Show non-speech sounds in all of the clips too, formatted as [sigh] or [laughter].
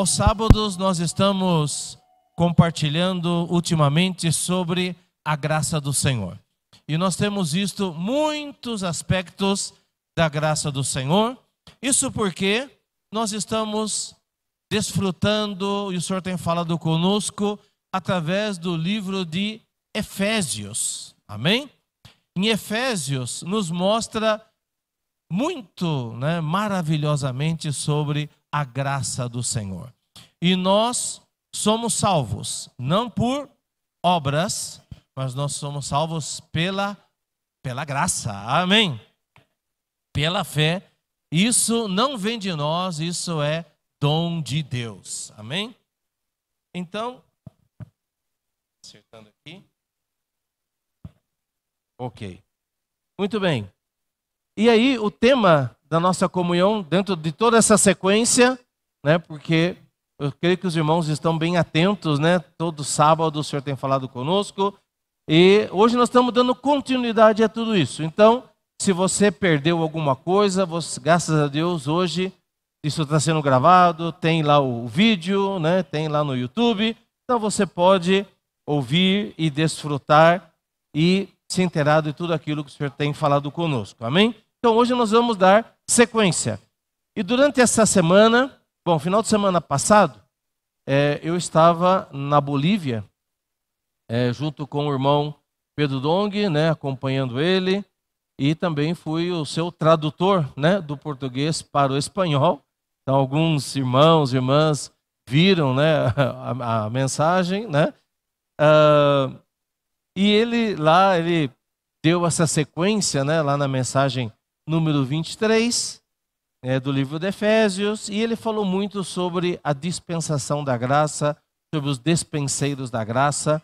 Aos sábados nós estamos compartilhando ultimamente sobre a graça do Senhor. E nós temos visto muitos aspectos da graça do Senhor. Isso porque nós estamos desfrutando, e o Senhor tem falado conosco, através do livro de Efésios. Amém? Em Efésios nos mostra muito né, maravilhosamente sobre a graça do Senhor. E nós somos salvos não por obras, mas nós somos salvos pela pela graça. Amém. Pela fé. Isso não vem de nós, isso é dom de Deus. Amém? Então, acertando aqui. OK. Muito bem. E aí, o tema da nossa comunhão dentro de toda essa sequência, né? Porque eu creio que os irmãos estão bem atentos, né? Todo sábado o Senhor tem falado conosco e hoje nós estamos dando continuidade a tudo isso. Então, se você perdeu alguma coisa, você, graças a Deus hoje isso está sendo gravado, tem lá o vídeo, né? Tem lá no YouTube, então você pode ouvir e desfrutar e se inteirar de tudo aquilo que o Senhor tem falado conosco. Amém? Então hoje nós vamos dar Sequência. E durante essa semana, bom, final de semana passado, é, eu estava na Bolívia, é, junto com o irmão Pedro Dong, né, acompanhando ele, e também fui o seu tradutor né, do português para o espanhol. Então, alguns irmãos e irmãs viram né, [laughs] a, a mensagem, né? Uh, e ele lá, ele deu essa sequência né, lá na mensagem número 23 né, do livro de Efésios, e ele falou muito sobre a dispensação da graça, sobre os despenseiros da graça.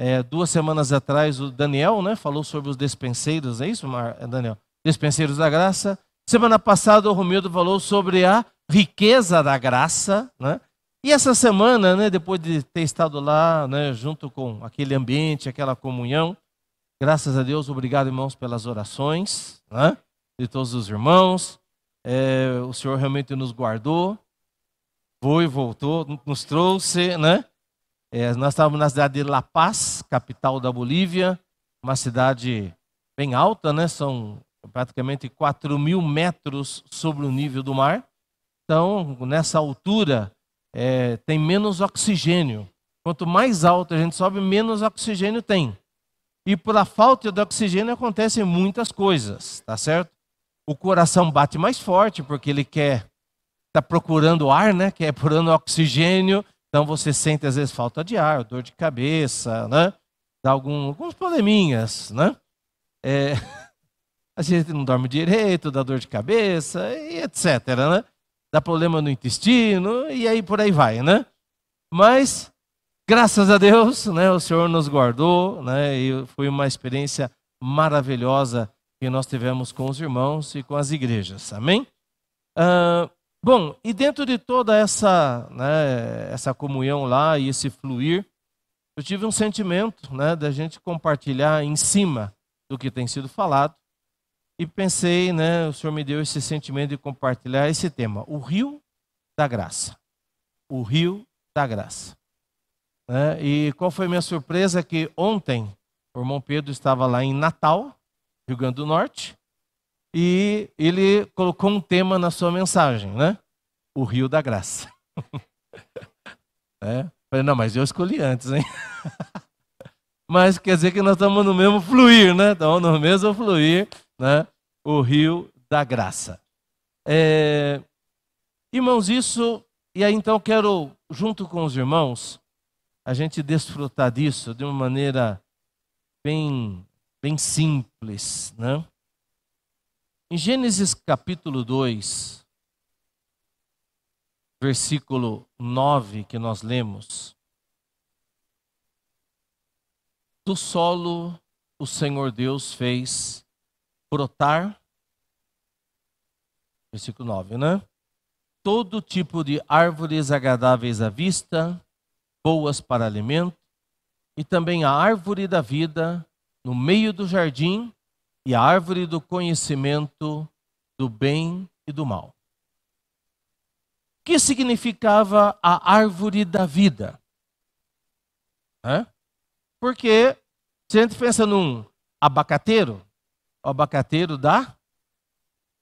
É, duas semanas atrás, o Daniel né, falou sobre os despenseiros, é isso, Mar, Daniel? Despenseiros da graça. Semana passada, o Romildo falou sobre a riqueza da graça, né? E essa semana, né, depois de ter estado lá, né, junto com aquele ambiente, aquela comunhão, graças a Deus, obrigado, irmãos, pelas orações. Né? de todos os irmãos. É, o Senhor realmente nos guardou, foi, e voltou, nos trouxe, né? É, nós estávamos na cidade de La Paz, capital da Bolívia, uma cidade bem alta, né? São praticamente 4 mil metros sobre o nível do mar. Então, nessa altura, é, tem menos oxigênio. Quanto mais alto a gente sobe, menos oxigênio tem. E por a falta de oxigênio acontecem muitas coisas, tá certo? o coração bate mais forte, porque ele quer está procurando ar, né? Quer procurando oxigênio, então você sente às vezes falta de ar, dor de cabeça, né? Dá algum, alguns probleminhas, né? É, [laughs] a gente não dorme direito, dá dor de cabeça e etc, né? Dá problema no intestino e aí por aí vai, né? Mas graças a Deus, né? O Senhor nos guardou, né? E foi uma experiência maravilhosa que nós tivemos com os irmãos e com as igrejas. Amém? Ah, bom, e dentro de toda essa, né, essa comunhão lá e esse fluir, eu tive um sentimento né, da gente compartilhar em cima do que tem sido falado. E pensei, né, o Senhor me deu esse sentimento de compartilhar esse tema, o rio da graça. O rio da graça. Né? E qual foi a minha surpresa? É que ontem o irmão Pedro estava lá em Natal, Rio Grande do Norte, e ele colocou um tema na sua mensagem, né? O Rio da Graça. [laughs] é? Falei, não, mas eu escolhi antes, hein? [laughs] mas quer dizer que nós estamos no mesmo fluir, né? Estamos no mesmo fluir, né? O Rio da Graça. É... Irmãos, isso, e aí então quero, junto com os irmãos, a gente desfrutar disso de uma maneira bem bem simples, né? Em Gênesis capítulo 2, versículo 9 que nós lemos, do solo o Senhor Deus fez brotar versículo 9, né? Todo tipo de árvores agradáveis à vista, boas para alimento, e também a árvore da vida no meio do jardim e a árvore do conhecimento do bem e do mal. O que significava a árvore da vida? Porque se a gente pensa num abacateiro, o abacateiro dá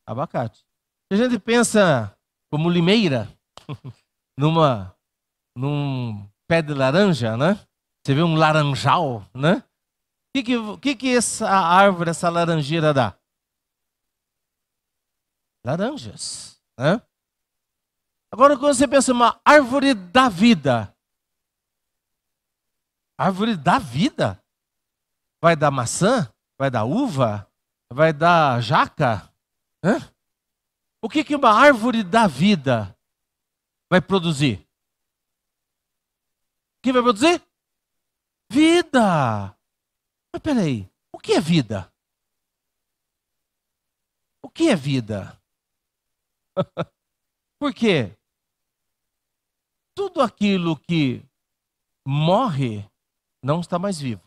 abacate. Se a gente pensa como limeira, [laughs] numa, num pé de laranja, né? Você vê um laranjal, né? que, que, que, que essa árvore, essa laranjeira dá? Laranjas. Né? Agora, quando você pensa uma árvore da vida, árvore da vida, vai dar maçã? Vai dar uva? Vai dar jaca? Hã? O que, que uma árvore da vida vai produzir? O que vai produzir? Vida! Mas peraí, o que é vida? O que é vida? [laughs] Por quê? Tudo aquilo que morre não está mais vivo.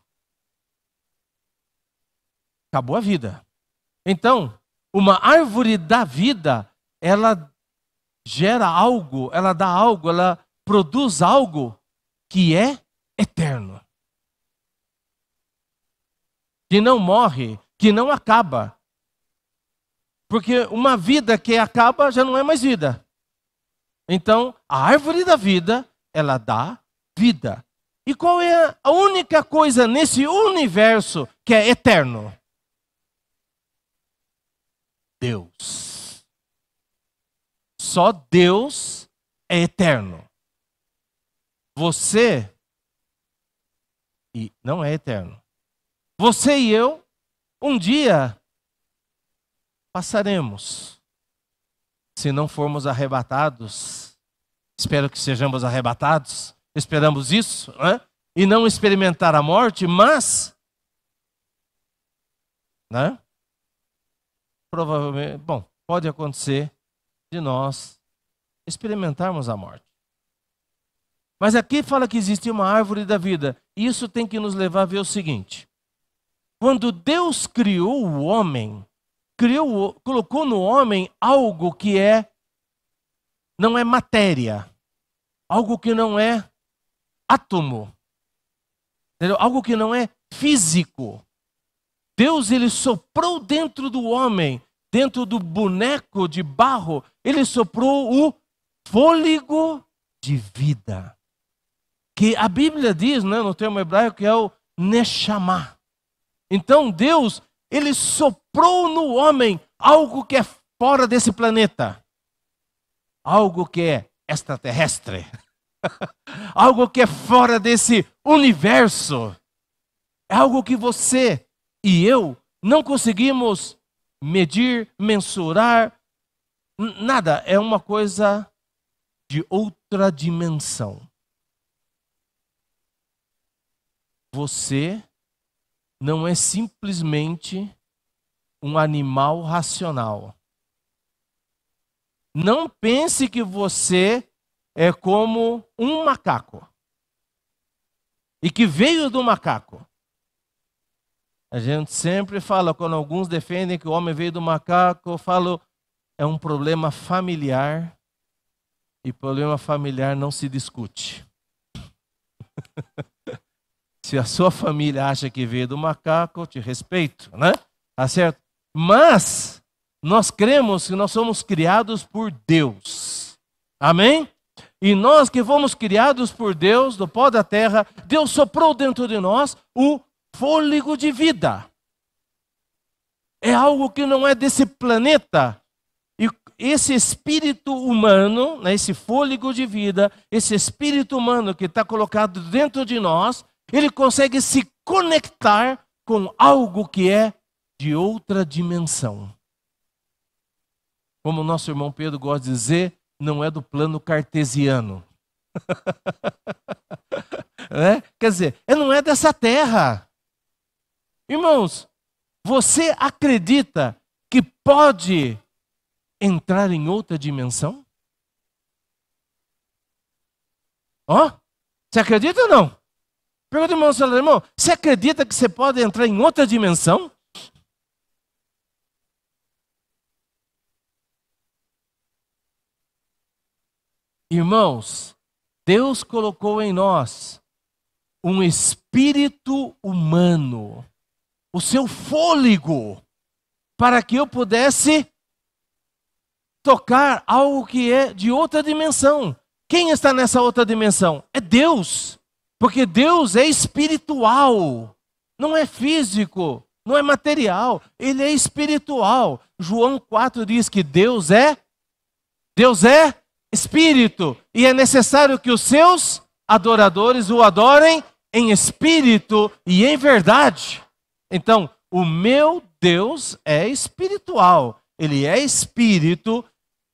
Acabou a vida. Então, uma árvore da vida, ela gera algo, ela dá algo, ela produz algo que é eterno que não morre, que não acaba. Porque uma vida que acaba já não é mais vida. Então, a árvore da vida, ela dá vida. E qual é a única coisa nesse universo que é eterno? Deus. Só Deus é eterno. Você e não é eterno. Você e eu, um dia, passaremos. Se não formos arrebatados, espero que sejamos arrebatados, esperamos isso, né? e não experimentar a morte, mas. Né? Provavelmente, bom, pode acontecer de nós experimentarmos a morte. Mas aqui fala que existe uma árvore da vida. Isso tem que nos levar a ver o seguinte: quando Deus criou o homem, criou, colocou no homem algo que é não é matéria, algo que não é átomo, entendeu? algo que não é físico. Deus ele soprou dentro do homem, dentro do boneco de barro, ele soprou o fôlego de vida. Que a Bíblia diz, né, no termo hebraico, que é o Neshama. Então Deus, ele soprou no homem algo que é fora desse planeta. Algo que é extraterrestre. [laughs] algo que é fora desse universo. É algo que você e eu não conseguimos medir, mensurar, nada, é uma coisa de outra dimensão. Você não é simplesmente um animal racional. Não pense que você é como um macaco e que veio do macaco. A gente sempre fala, quando alguns defendem que o homem veio do macaco, eu falo, é um problema familiar e problema familiar não se discute. [laughs] Se a sua família acha que veio do macaco, te respeito, né? Tá certo? Mas nós cremos que nós somos criados por Deus. Amém? E nós que fomos criados por Deus, do pó da terra, Deus soprou dentro de nós o fôlego de vida. É algo que não é desse planeta. E esse espírito humano, né, esse fôlego de vida, esse espírito humano que está colocado dentro de nós, ele consegue se conectar com algo que é de outra dimensão. Como o nosso irmão Pedro gosta de dizer, não é do plano cartesiano. [laughs] né? Quer dizer, é, não é dessa terra. Irmãos, você acredita que pode entrar em outra dimensão? Ó, oh, você acredita ou não? Pergunta, irmão, seu irmão, você acredita que você pode entrar em outra dimensão? Irmãos, Deus colocou em nós um espírito humano, o seu fôlego, para que eu pudesse tocar algo que é de outra dimensão. Quem está nessa outra dimensão? É Deus. Porque Deus é espiritual, não é físico, não é material, ele é espiritual. João 4 diz que Deus é Deus é espírito e é necessário que os seus adoradores o adorem em espírito e em verdade. Então, o meu Deus é espiritual, ele é espírito,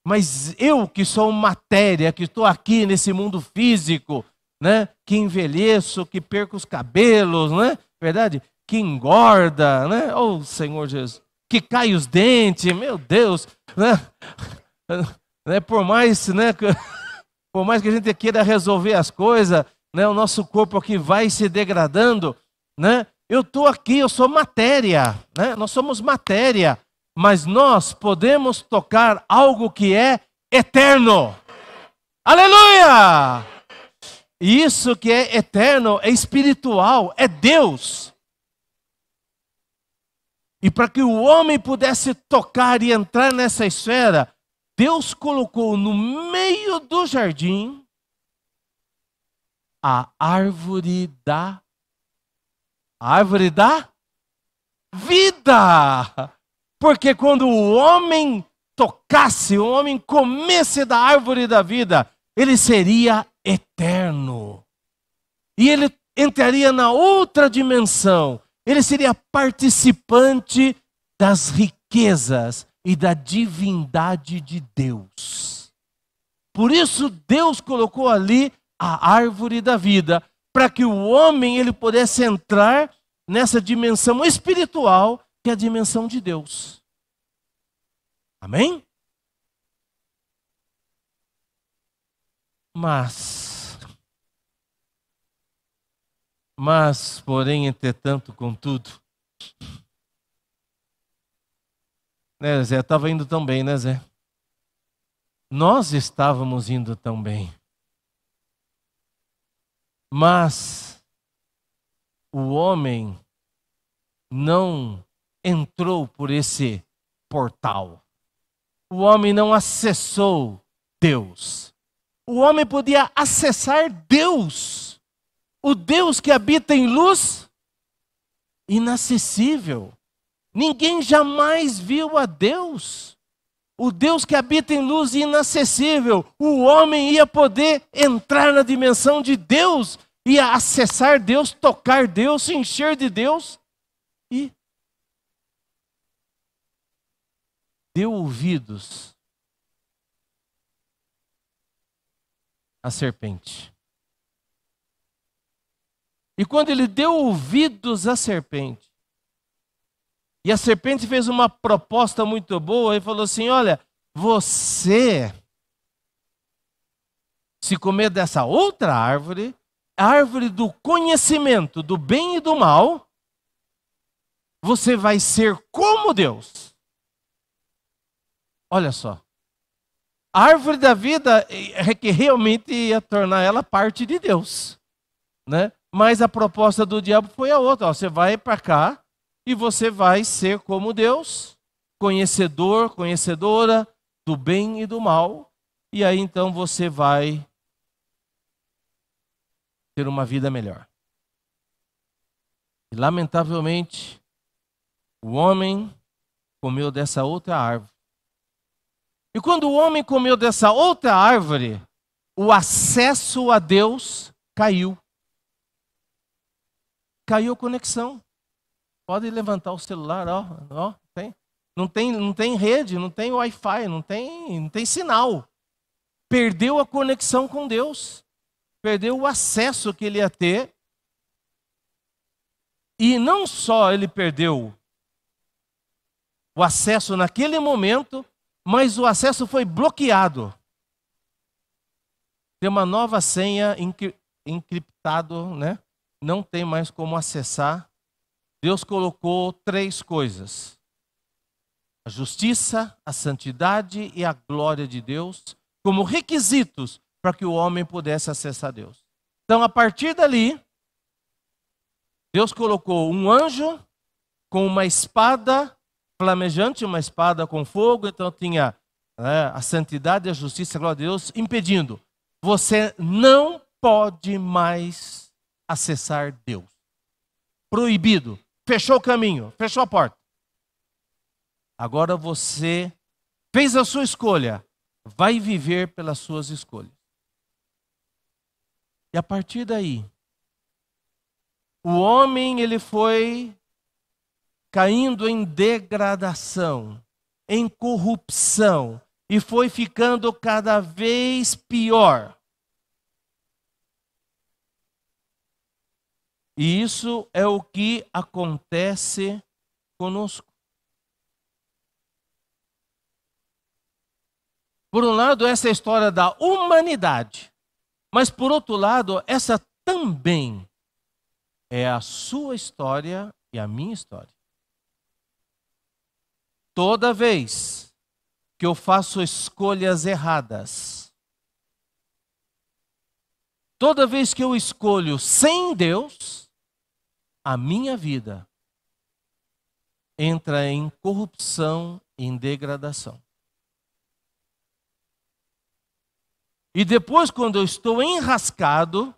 mas eu que sou matéria, que estou aqui nesse mundo físico, né? Que envelheço, que perco os cabelos, né? Verdade? Que engorda, né? Oh, Senhor Jesus, que cai os dentes, meu Deus, né? [laughs] né? Por mais, né? [laughs] Por mais que a gente queira resolver as coisas, né? O nosso corpo aqui vai se degradando, né? Eu estou aqui, eu sou matéria, né? Nós somos matéria, mas nós podemos tocar algo que é eterno. Aleluia! isso que é eterno, é espiritual, é Deus. E para que o homem pudesse tocar e entrar nessa esfera, Deus colocou no meio do jardim a árvore da a árvore da vida. Porque quando o homem tocasse, o homem comesse da árvore da vida, ele seria eterno. E ele entraria na outra dimensão. Ele seria participante das riquezas e da divindade de Deus. Por isso Deus colocou ali a árvore da vida, para que o homem ele pudesse entrar nessa dimensão espiritual, que é a dimensão de Deus. Amém? Mas, mas, porém, entretanto, contudo, né, Zé? Estava indo tão bem, né, Zé? Nós estávamos indo tão bem. Mas o homem não entrou por esse portal. O homem não acessou Deus o homem podia acessar Deus, o Deus que habita em luz inacessível. Ninguém jamais viu a Deus. O Deus que habita em luz inacessível, o homem ia poder entrar na dimensão de Deus, ia acessar Deus, tocar Deus, se encher de Deus e deu ouvidos a serpente. E quando ele deu ouvidos à serpente, e a serpente fez uma proposta muito boa e falou assim: Olha, você, se comer dessa outra árvore, a árvore do conhecimento do bem e do mal, você vai ser como Deus. Olha só. A árvore da vida é que realmente ia tornar ela parte de Deus, né? Mas a proposta do diabo foi a outra, ó, você vai para cá e você vai ser como Deus, conhecedor, conhecedora do bem e do mal, e aí então você vai ter uma vida melhor. E, lamentavelmente, o homem comeu dessa outra árvore e quando o homem comeu dessa outra árvore, o acesso a Deus caiu. Caiu a conexão. Pode levantar o celular, ó, ó, tem. Não tem, não tem rede, não tem Wi-Fi, não tem, não tem sinal. Perdeu a conexão com Deus. Perdeu o acesso que ele ia ter. E não só ele perdeu o acesso naquele momento, mas o acesso foi bloqueado. Tem uma nova senha encriptado, né? Não tem mais como acessar. Deus colocou três coisas: a justiça, a santidade e a glória de Deus como requisitos para que o homem pudesse acessar Deus. Então, a partir dali, Deus colocou um anjo com uma espada flamejante, uma espada com fogo, então tinha né, a santidade, a justiça, a glória a Deus, impedindo. Você não pode mais acessar Deus. Proibido. Fechou o caminho, fechou a porta. Agora você fez a sua escolha, vai viver pelas suas escolhas. E a partir daí, o homem ele foi caindo em degradação, em corrupção, e foi ficando cada vez pior. E isso é o que acontece conosco. Por um lado, essa história da humanidade, mas por outro lado, essa também é a sua história e a minha história. Toda vez que eu faço escolhas erradas, toda vez que eu escolho sem Deus, a minha vida entra em corrupção, em degradação. E depois, quando eu estou enrascado,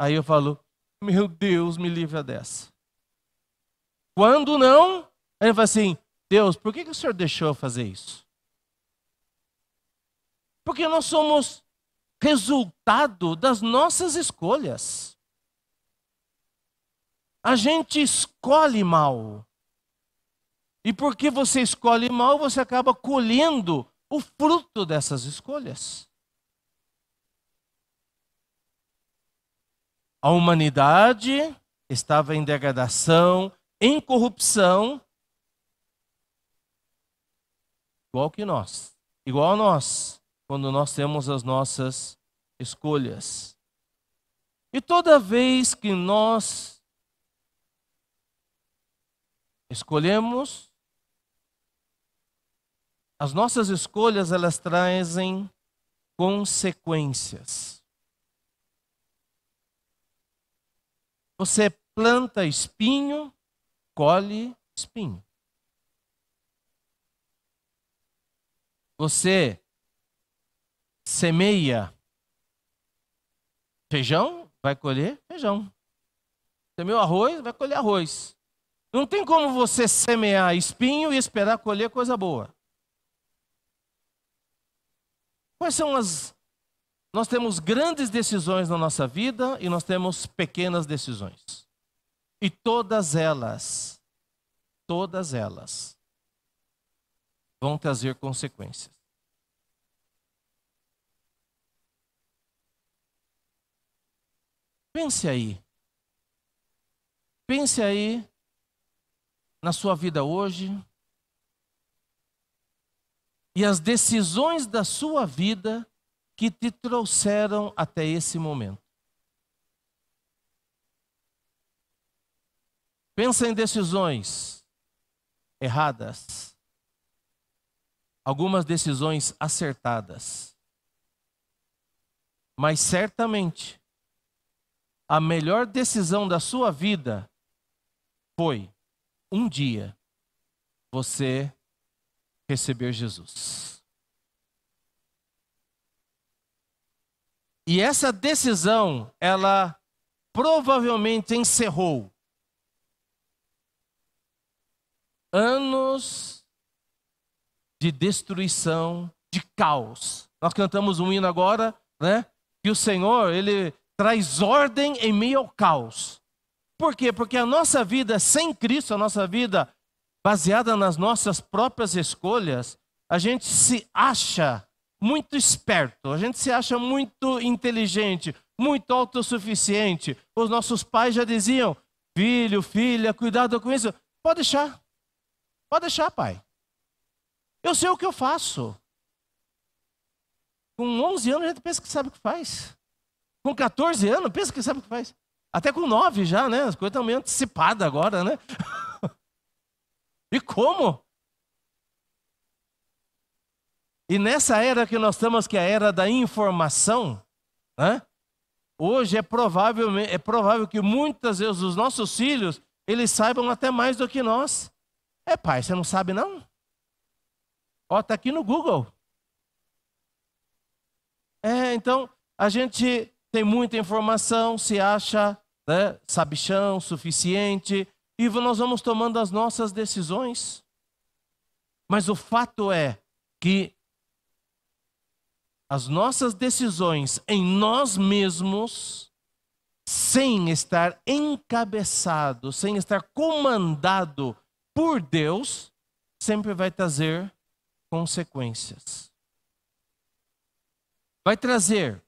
aí eu falo: Meu Deus, me livra dessa. Quando não, ele fala assim: Deus, por que, que o Senhor deixou eu fazer isso? Porque nós somos resultado das nossas escolhas. A gente escolhe mal. E porque você escolhe mal, você acaba colhendo o fruto dessas escolhas. A humanidade estava em degradação, em corrupção, igual que nós, igual a nós, quando nós temos as nossas escolhas. E toda vez que nós escolhemos, as nossas escolhas elas trazem consequências. Você planta espinho, colhe espinho. Você semeia feijão, vai colher feijão. Semeou arroz, vai colher arroz. Não tem como você semear espinho e esperar colher coisa boa. Quais são as. Nós temos grandes decisões na nossa vida e nós temos pequenas decisões. E todas elas, todas elas, vão trazer consequências. Pense aí. Pense aí na sua vida hoje e as decisões da sua vida que te trouxeram até esse momento. Pensa em decisões erradas algumas decisões acertadas. Mas certamente, a melhor decisão da sua vida foi um dia você receber Jesus. E essa decisão, ela provavelmente encerrou anos de destruição, de caos. Nós cantamos um hino agora, né? Que o Senhor, ele traz ordem em meio ao caos. Por quê? Porque a nossa vida sem Cristo, a nossa vida baseada nas nossas próprias escolhas, a gente se acha muito esperto, a gente se acha muito inteligente, muito autossuficiente. Os nossos pais já diziam: filho, filha, cuidado com isso. Pode deixar, pode deixar, pai. Eu sei o que eu faço. Com 11 anos a gente pensa que sabe o que faz. Com 14 anos, pensa que sabe o que faz. Até com 9 já, né? As coisas estão meio antecipadas agora, né? [laughs] e como? E nessa era que nós estamos, que é a era da informação, né? hoje é provável, é provável que muitas vezes os nossos filhos, eles saibam até mais do que nós. É pai, você não sabe não? Ó, está aqui no Google. É, então, a gente tem muita informação, se acha né, sabichão, suficiente, e nós vamos tomando as nossas decisões. Mas o fato é que as nossas decisões em nós mesmos, sem estar encabeçado, sem estar comandado por Deus, sempre vai trazer consequências. Vai trazer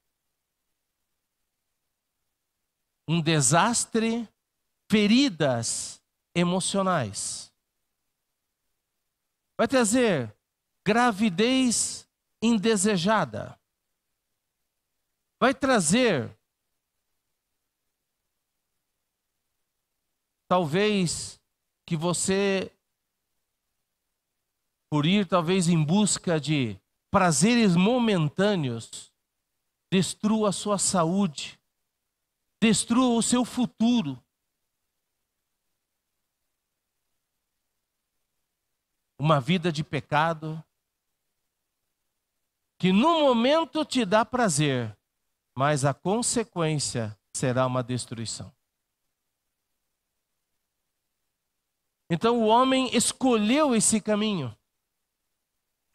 um desastre, feridas emocionais. Vai trazer gravidez indesejada. Vai trazer talvez que você por ir talvez em busca de prazeres momentâneos, destrua a sua saúde, destrua o seu futuro. Uma vida de pecado que no momento te dá prazer, mas a consequência será uma destruição. Então o homem escolheu esse caminho.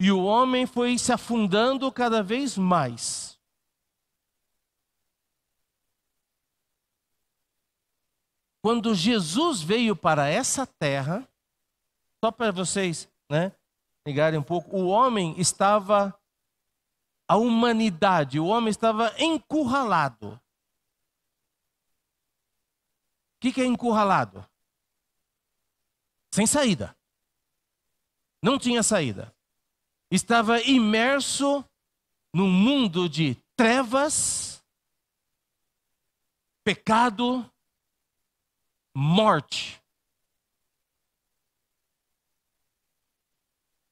E o homem foi se afundando cada vez mais. Quando Jesus veio para essa terra, só para vocês né, ligarem um pouco, o homem estava, a humanidade, o homem estava encurralado. O que, que é encurralado? Sem saída. Não tinha saída estava imerso num mundo de trevas, pecado, morte.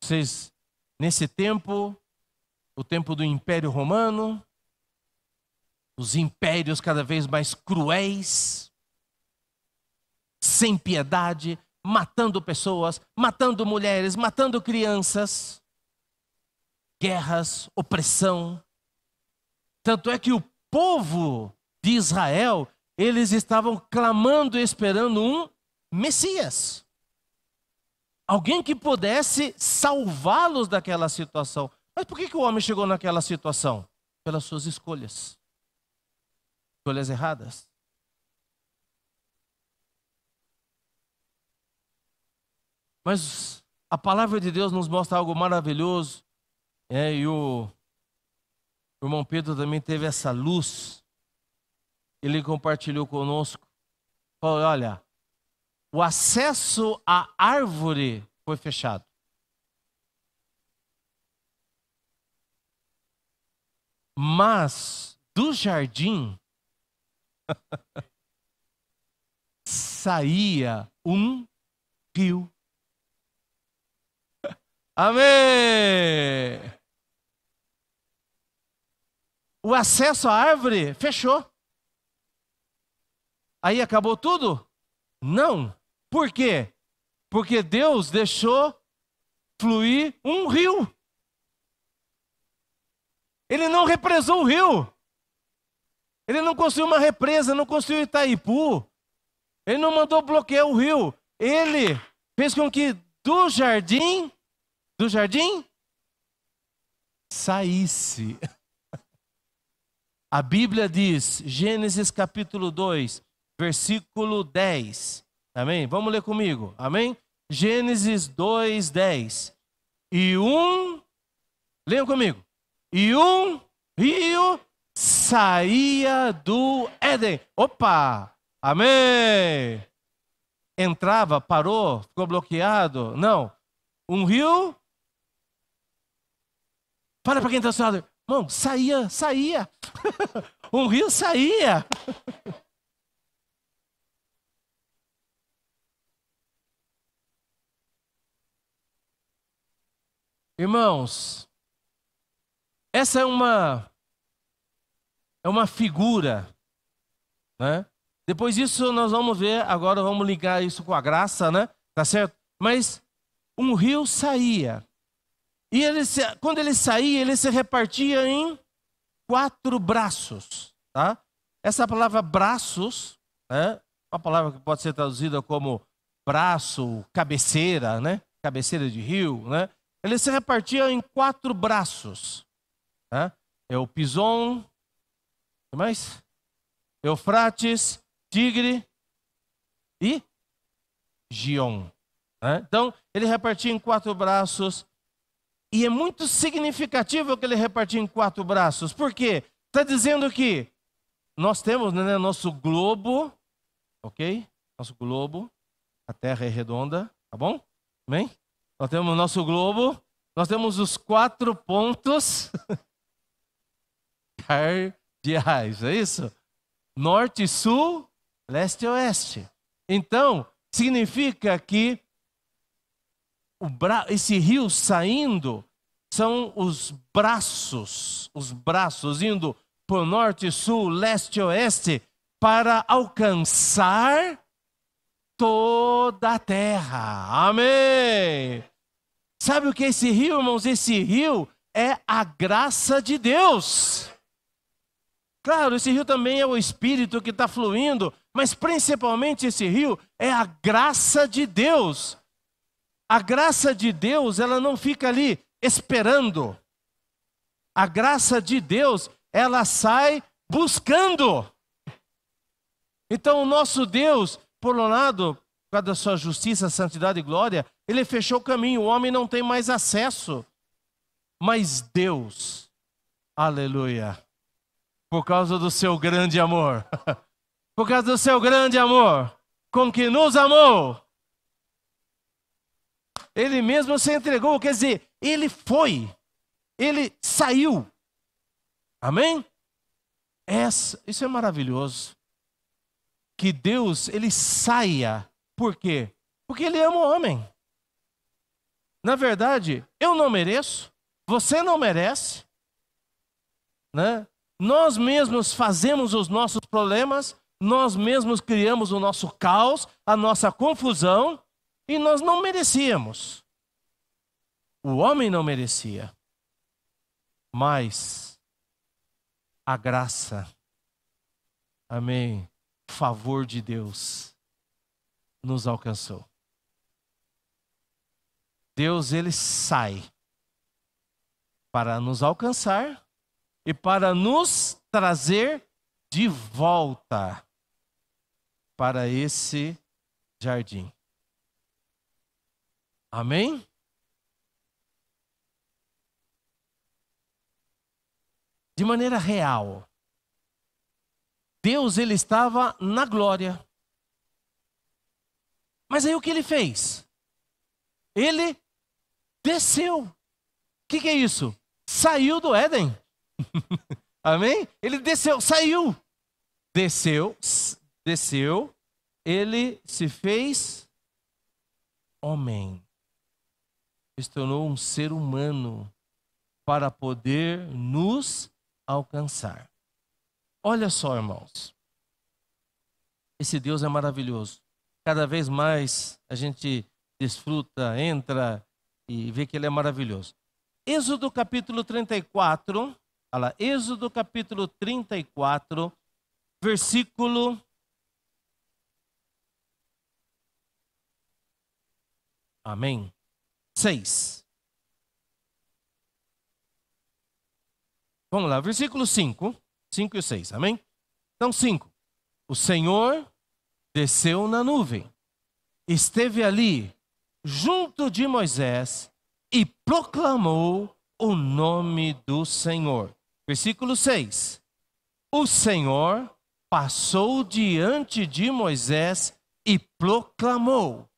Vocês, nesse tempo, o tempo do Império Romano, os impérios cada vez mais cruéis, sem piedade, matando pessoas, matando mulheres, matando crianças guerras, opressão. Tanto é que o povo de Israel, eles estavam clamando e esperando um Messias. Alguém que pudesse salvá-los daquela situação. Mas por que, que o homem chegou naquela situação? Pelas suas escolhas. Escolhas erradas. Mas a palavra de Deus nos mostra algo maravilhoso é, e o irmão Pedro também teve essa luz. Ele compartilhou conosco. Falou, olha, o acesso à árvore foi fechado. Mas do jardim [laughs] saía um rio. Amém! o acesso à árvore, fechou. Aí acabou tudo? Não. Por quê? Porque Deus deixou fluir um rio. Ele não represou o rio. Ele não construiu uma represa, não construiu Itaipu. Ele não mandou bloquear o rio. Ele fez com que do jardim, do jardim, saísse. [laughs] A Bíblia diz, Gênesis capítulo 2, versículo 10. Amém? Vamos ler comigo. Amém? Gênesis 2, 10. E um, leiam comigo. E um rio saía do Éden. Opa! Amém! Entrava, parou, ficou bloqueado. Não. Um rio. Para para quem está do seu lado. Irmão, saía, saía. um [laughs] rio saía. Irmãos, essa é uma é uma figura, né? Depois disso nós vamos ver, agora vamos ligar isso com a graça, né? Tá certo? Mas um rio saía. E ele se, quando ele saía, ele se repartia em quatro braços. Tá? Essa palavra braços, né? uma palavra que pode ser traduzida como braço, cabeceira, né? cabeceira de rio, né? ele se repartia em quatro braços. É né? o Pison, que mais? Eufrates, Tigre e Gion. Né? Então, ele repartia em quatro braços e é muito significativo que ele repartiu em quatro braços. Por quê? Está dizendo que nós temos né, nosso globo, ok? Nosso globo, a Terra é redonda, tá bom? Amém? Nós temos nosso globo, nós temos os quatro pontos [laughs] cardeais, é isso? Norte, sul, leste e oeste. Então, significa que bra... esse rio saindo são os braços, os braços indo por norte, sul, leste, oeste, para alcançar toda a terra. Amém! Sabe o que é esse rio, irmãos? Esse rio é a graça de Deus. Claro, esse rio também é o Espírito que está fluindo, mas principalmente esse rio é a graça de Deus. A graça de Deus, ela não fica ali esperando. A graça de Deus, ela sai buscando. Então, o nosso Deus, por um lado, por causa da sua justiça, santidade e glória, ele fechou o caminho, o homem não tem mais acesso. Mas Deus, aleluia, por causa do seu grande amor, [laughs] por causa do seu grande amor, com que nos amou, ele mesmo se entregou, quer dizer, ele foi, ele saiu. Amém? Essa, isso é maravilhoso. Que Deus, ele saia. Por quê? Porque ele ama o homem. Na verdade, eu não mereço, você não merece, né? Nós mesmos fazemos os nossos problemas, nós mesmos criamos o nosso caos, a nossa confusão, e nós não merecíamos. O homem não merecia. Mas a graça, amém, favor de Deus nos alcançou. Deus ele sai para nos alcançar e para nos trazer de volta para esse jardim. Amém? De maneira real. Deus ele estava na glória. Mas aí o que ele fez? Ele desceu. O que, que é isso? Saiu do Éden. [laughs] Amém? Ele desceu, saiu. Desceu, desceu. Ele se fez homem se tornou um ser humano para poder nos alcançar. Olha só, irmãos. Esse Deus é maravilhoso. Cada vez mais a gente desfruta, entra e vê que ele é maravilhoso. Êxodo capítulo 34, olha lá, Êxodo capítulo 34, versículo Amém. 6. Vamos lá, versículo 5. 5 e 6, amém? Então, 5. O Senhor desceu na nuvem, esteve ali junto de Moisés e proclamou o nome do Senhor. Versículo 6. O Senhor passou diante de Moisés e proclamou: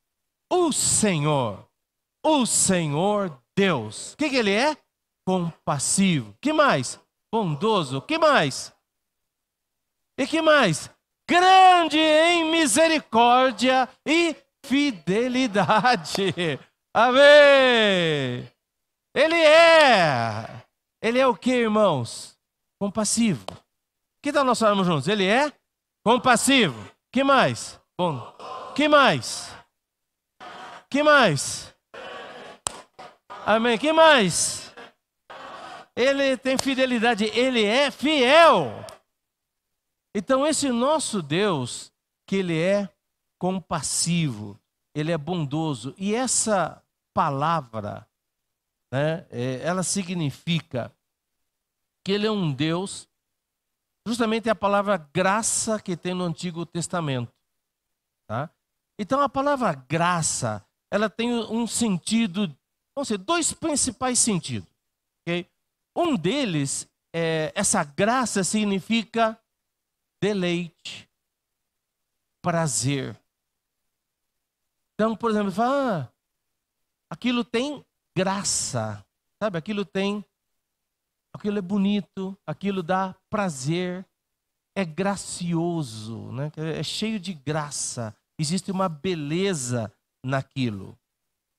O Senhor, o Senhor Deus. O que, que ele é? Compassivo. que mais? Bondoso. que mais? E que mais? Grande em misericórdia e fidelidade. [laughs] Amém! Ele é. Ele é o que, irmãos? Compassivo. Que tal nós falarmos juntos? Ele é compassivo. Que mais? Bom. Que mais? Que mais? Amém. Quem mais? Ele tem fidelidade, ele é fiel. Então, esse nosso Deus, que ele é compassivo, ele é bondoso. E essa palavra, né, é, ela significa que ele é um Deus, justamente é a palavra graça que tem no Antigo Testamento. Tá? Então, a palavra graça, ela tem um sentido ou seja, dois principais sentidos. Okay? Um deles, é, essa graça significa deleite, prazer. Então, por exemplo, fala, ah, aquilo tem graça, sabe? Aquilo tem, aquilo é bonito, aquilo dá prazer, é gracioso, né? é cheio de graça, existe uma beleza naquilo,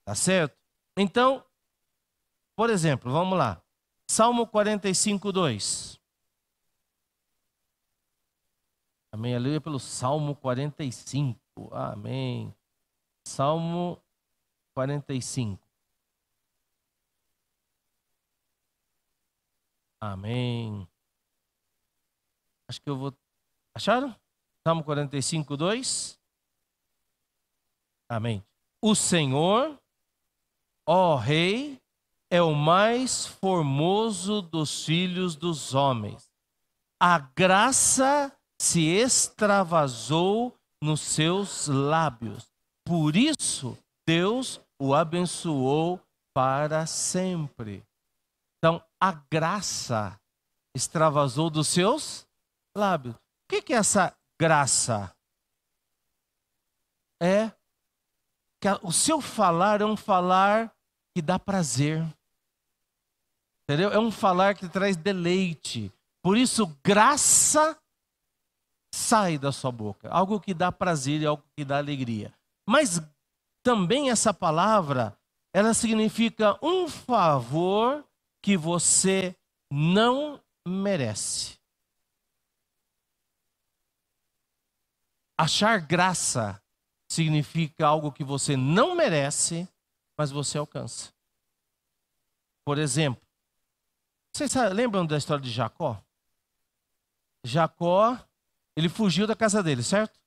tá certo? Então, por exemplo, vamos lá. Salmo 45, 2. Amém. Aleluia pelo Salmo 45. Amém. Salmo 45. Amém. Acho que eu vou. Acharam? Salmo 45, 2. Amém. O Senhor ó Rei, é o mais formoso dos filhos dos homens. A graça se extravasou nos seus lábios. Por isso, Deus o abençoou para sempre. Então, a graça extravasou dos seus lábios. O que é essa graça? É que o seu falar é um falar que dá prazer. Entendeu? É um falar que traz deleite. Por isso, graça sai da sua boca. Algo que dá prazer e algo que dá alegria. Mas também essa palavra, ela significa um favor que você não merece. Achar graça significa algo que você não merece, mas você alcança. Por exemplo, vocês lembram da história de Jacó? Jacó, ele fugiu da casa dele, certo?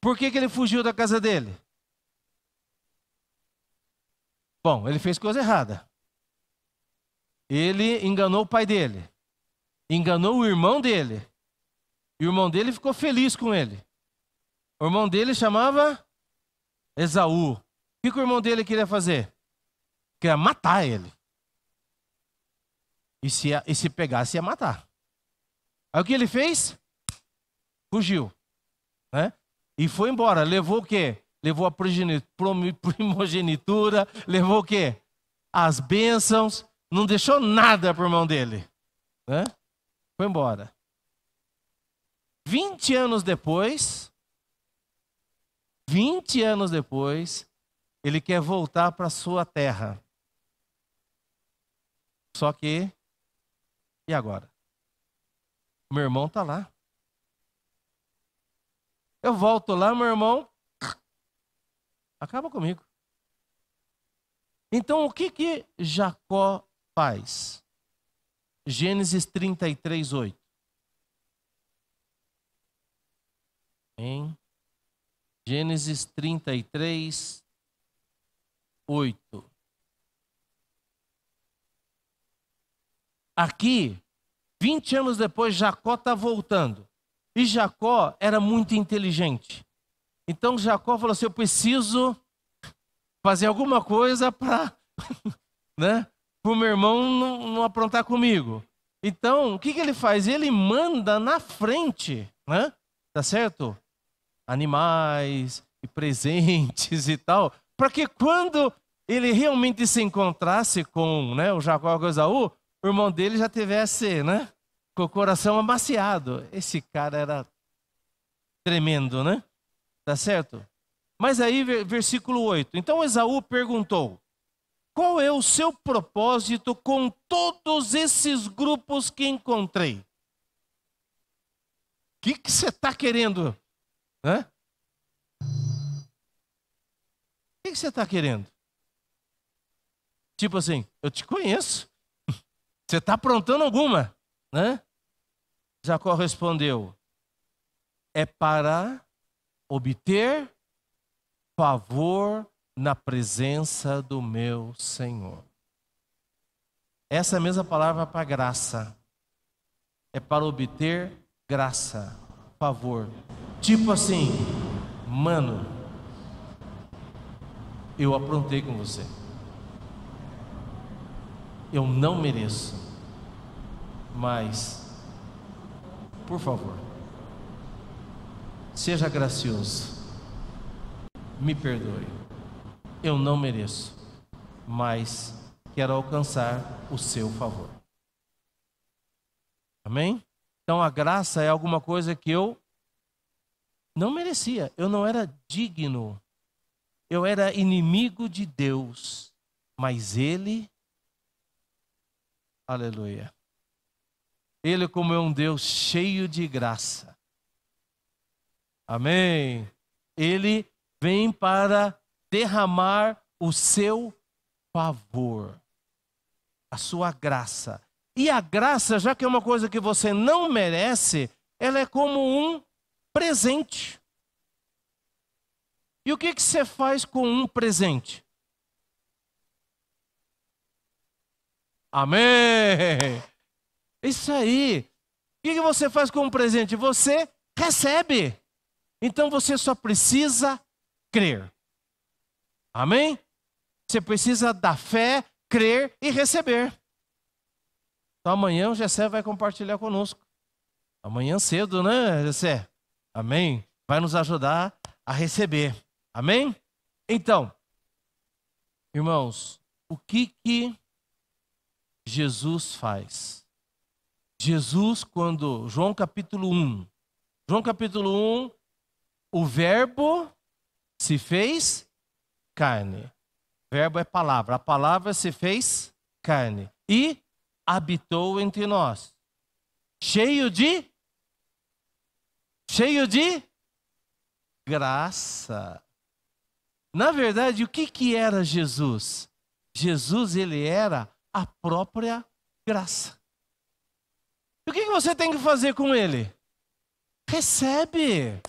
Por que, que ele fugiu da casa dele? Bom, ele fez coisa errada. Ele enganou o pai dele, enganou o irmão dele, e o irmão dele ficou feliz com ele. O irmão dele chamava Esaú. O que, o irmão dele queria fazer? Queria matar ele. E se, e se pegasse, ia matar. Aí o que ele fez? Fugiu. Né? E foi embora. Levou o quê? Levou a [laughs] primogenitura, levou o quê? As bênçãos. Não deixou nada para o irmão dele. Né? Foi embora. 20 anos depois, 20 anos depois, ele quer voltar para sua terra. Só que, e agora? Meu irmão está lá. Eu volto lá, meu irmão acaba comigo. Então, o que que Jacó faz? Gênesis 33, 8. Amém. Gênesis 33, 8. Aqui, 20 anos depois, Jacó está voltando. E Jacó era muito inteligente. Então Jacó falou assim: Eu preciso fazer alguma coisa para [laughs] né, o meu irmão não, não, aprontar comigo. Então, o que, que ele faz? Ele manda na frente, né? Tá certo? animais e presentes e tal, para que quando ele realmente se encontrasse com né, o Jacó e Esaú, o irmão dele já tivesse né, com o coração amaciado. Esse cara era tremendo, né? Tá certo? Mas aí, versículo 8. Então Esaú perguntou: Qual é o seu propósito com todos esses grupos que encontrei? O que você está querendo Hã? O que, você está querendo? Tipo assim, eu te conheço. [laughs] Você está aprontando alguma, né? Jacó respondeu: É para obter favor na presença do meu Senhor. Essa mesma palavra é para graça. É para obter graça favor. Tipo assim, mano, eu aprontei com você. Eu não mereço. Mas, por favor, seja gracioso. Me perdoe. Eu não mereço. Mas quero alcançar o seu favor. Amém? Então a graça é alguma coisa que eu não merecia, eu não era digno, eu era inimigo de Deus, mas Ele, aleluia, Ele, como é um Deus cheio de graça, amém? Ele vem para derramar o seu favor, a sua graça e a graça, já que é uma coisa que você não merece, ela é como um presente. E o que, que você faz com um presente? Amém! Isso aí. O que, que você faz com um presente? Você recebe. Então você só precisa crer. Amém? Você precisa da fé, crer e receber. Então amanhã o Gessé vai compartilhar conosco. Amanhã cedo, né, Gessé? Amém? Vai nos ajudar a receber. Amém? Então, irmãos, o que que Jesus faz? Jesus, quando João capítulo 1, João capítulo 1, o verbo se fez carne. O verbo é palavra, a palavra se fez carne e habitou entre nós, cheio de cheio de graça. Na verdade, o que que era Jesus? Jesus ele era a própria graça. E o que, que você tem que fazer com ele? Recebe.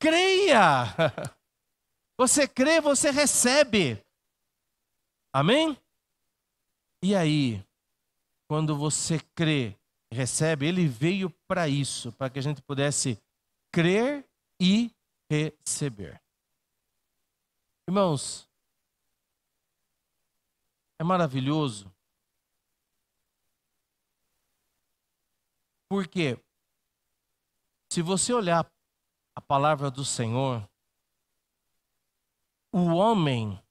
Creia. [laughs] Você crê, você recebe. Amém? E aí, quando você crê, recebe, ele veio para isso, para que a gente pudesse crer e receber. Irmãos, é maravilhoso. Porque se você olhar a palavra do Senhor, o homem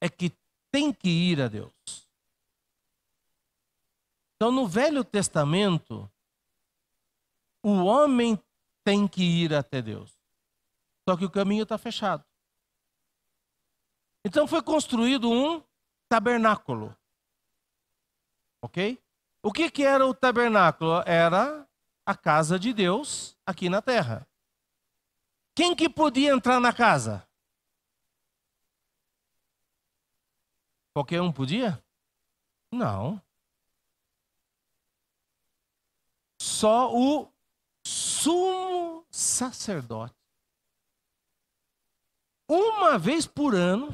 é que tem que ir a Deus. Então, no Velho Testamento, o homem tem que ir até Deus. Só que o caminho está fechado. Então foi construído um tabernáculo. Ok? O que, que era o tabernáculo? Era a casa de Deus aqui na terra. Quem que podia entrar na casa? Qualquer um podia? Não. Só o sumo sacerdote. Uma vez por ano,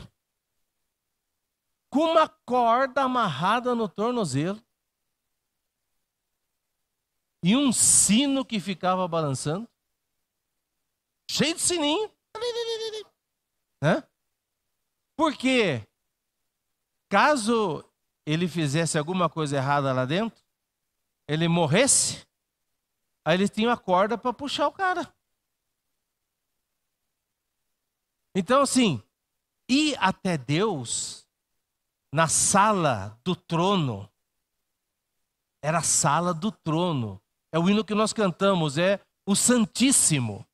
com uma corda amarrada no tornozelo e um sino que ficava balançando, cheio de sininho. Né? Por quê? caso ele fizesse alguma coisa errada lá dentro, ele morresse, aí ele tinha uma corda para puxar o cara. Então, assim, ir até Deus na sala do trono, era a sala do trono. É o hino que nós cantamos, é o Santíssimo.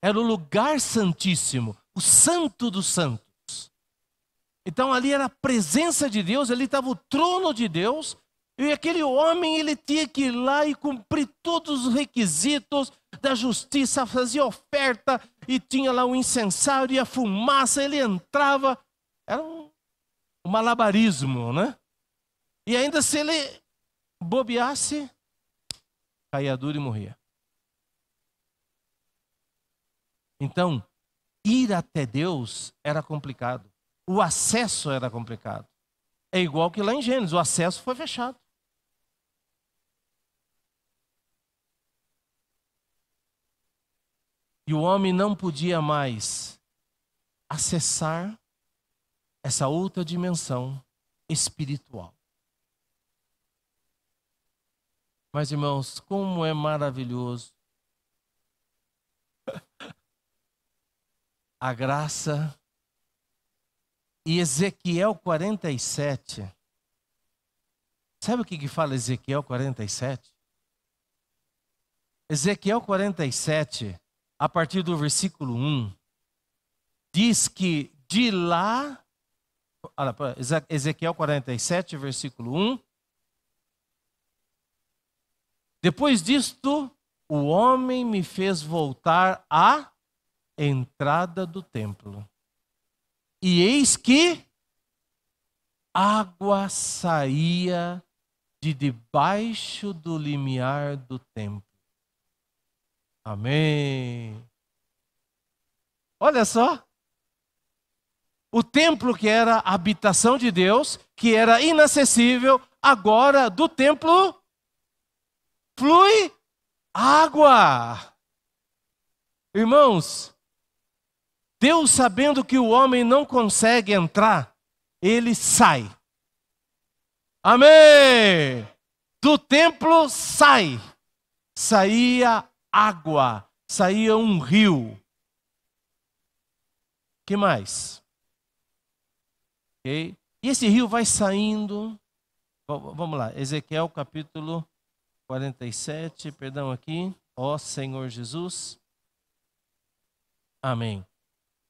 Era o lugar santíssimo, o Santo do Santo. Então ali era a presença de Deus, ali estava o trono de Deus, e aquele homem ele tinha que ir lá e cumprir todos os requisitos da justiça, fazia oferta, e tinha lá o incensário e a fumaça, ele entrava, era um, um malabarismo, né? E ainda se ele bobeasse, caía duro e morria. Então, ir até Deus era complicado. O acesso era complicado. É igual que lá em Gênesis, o acesso foi fechado. E o homem não podia mais acessar essa outra dimensão espiritual. Mas, irmãos, como é maravilhoso [laughs] a graça e Ezequiel 47. Sabe o que, que fala Ezequiel 47? Ezequiel 47, a partir do versículo 1, diz que de lá. Ezequiel 47, versículo 1. Depois disto, o homem me fez voltar à entrada do templo e eis que água saía de debaixo do limiar do templo. Amém. Olha só. O templo que era a habitação de Deus, que era inacessível, agora do templo flui água. Irmãos, Deus, sabendo que o homem não consegue entrar, ele sai. Amém! Do templo sai. Saía água, saía um rio. Que mais? Okay. E esse rio vai saindo. Vamos lá, Ezequiel capítulo 47, perdão aqui. Ó Senhor Jesus. Amém.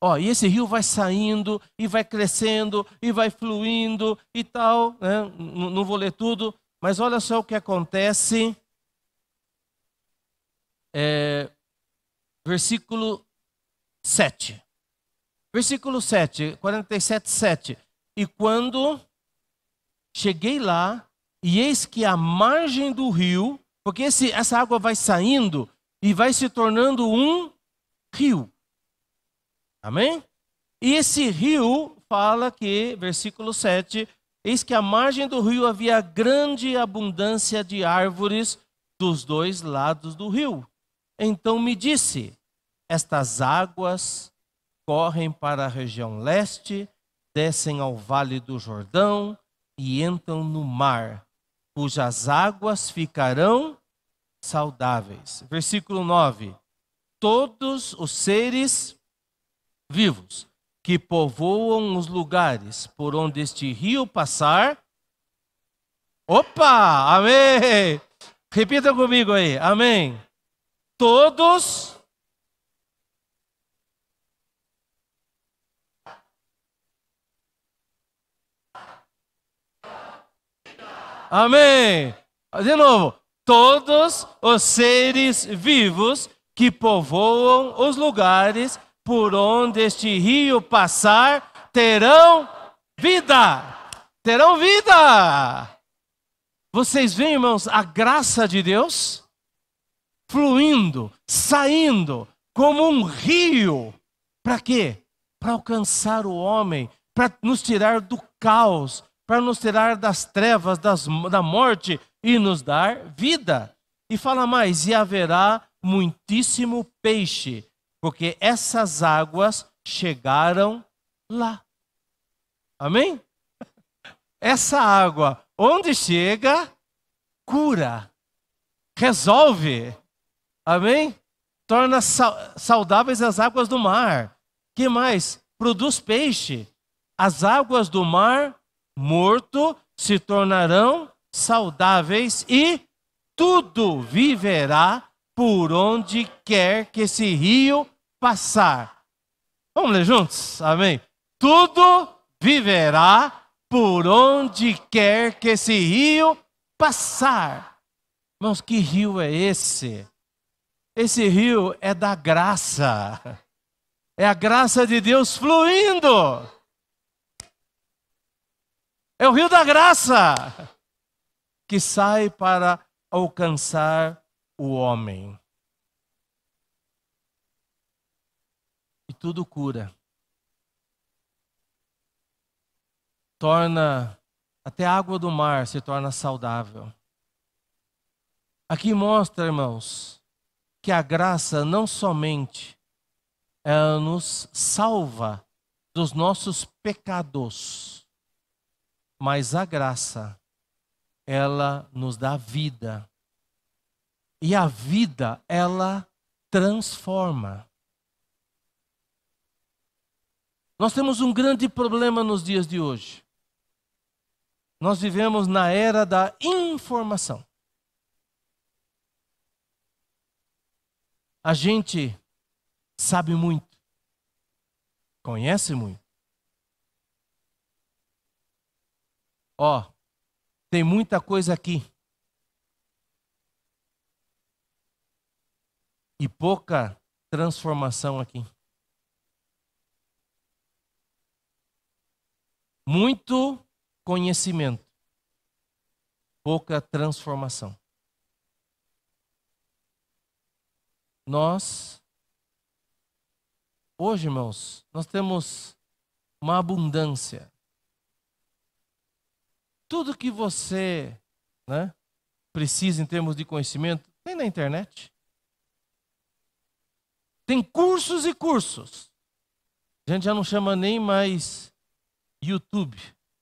Ó, e esse rio vai saindo, e vai crescendo, e vai fluindo e tal. Né? Não, vou ler tudo, mas olha só o que acontece. É, versículo 7. Versículo 7, 47, 7. E quando cheguei lá, e eis que a margem do rio, porque esse, essa água vai saindo e vai se tornando um rio. Amém? E esse rio fala que, versículo 7, eis que à margem do rio havia grande abundância de árvores dos dois lados do rio. Então me disse: Estas águas correm para a região leste, descem ao vale do Jordão e entram no mar, cujas águas ficarão saudáveis. Versículo 9: Todos os seres vivos que povoam os lugares por onde este rio passar. Opa! Amém! Repita comigo aí. Amém. Todos Amém. De novo, todos os seres vivos que povoam os lugares por onde este rio passar, terão vida. Terão vida. Vocês veem, irmãos, a graça de Deus fluindo, saindo como um rio. Para quê? Para alcançar o homem, para nos tirar do caos, para nos tirar das trevas, das, da morte e nos dar vida. E fala mais: e haverá muitíssimo peixe porque essas águas chegaram lá. Amém? Essa água, onde chega, cura, resolve. Amém? Torna saudáveis as águas do mar. Que mais? Produz peixe. As águas do mar morto se tornarão saudáveis e tudo viverá por onde quer que esse rio passar. Vamos ler juntos? Amém? Tudo viverá por onde quer que esse rio passar. Irmãos, que rio é esse? Esse rio é da graça. É a graça de Deus fluindo. É o rio da graça que sai para alcançar o homem. E tudo cura. Torna até a água do mar se torna saudável. Aqui mostra, irmãos, que a graça não somente ela nos salva dos nossos pecados, mas a graça ela nos dá vida e a vida, ela transforma. Nós temos um grande problema nos dias de hoje. Nós vivemos na era da informação. A gente sabe muito, conhece muito. Ó, tem muita coisa aqui. e pouca transformação aqui. Muito conhecimento, pouca transformação. Nós, hoje, irmãos, nós temos uma abundância. Tudo que você né, precisa em termos de conhecimento tem na internet. Tem cursos e cursos. A gente já não chama nem mais YouTube.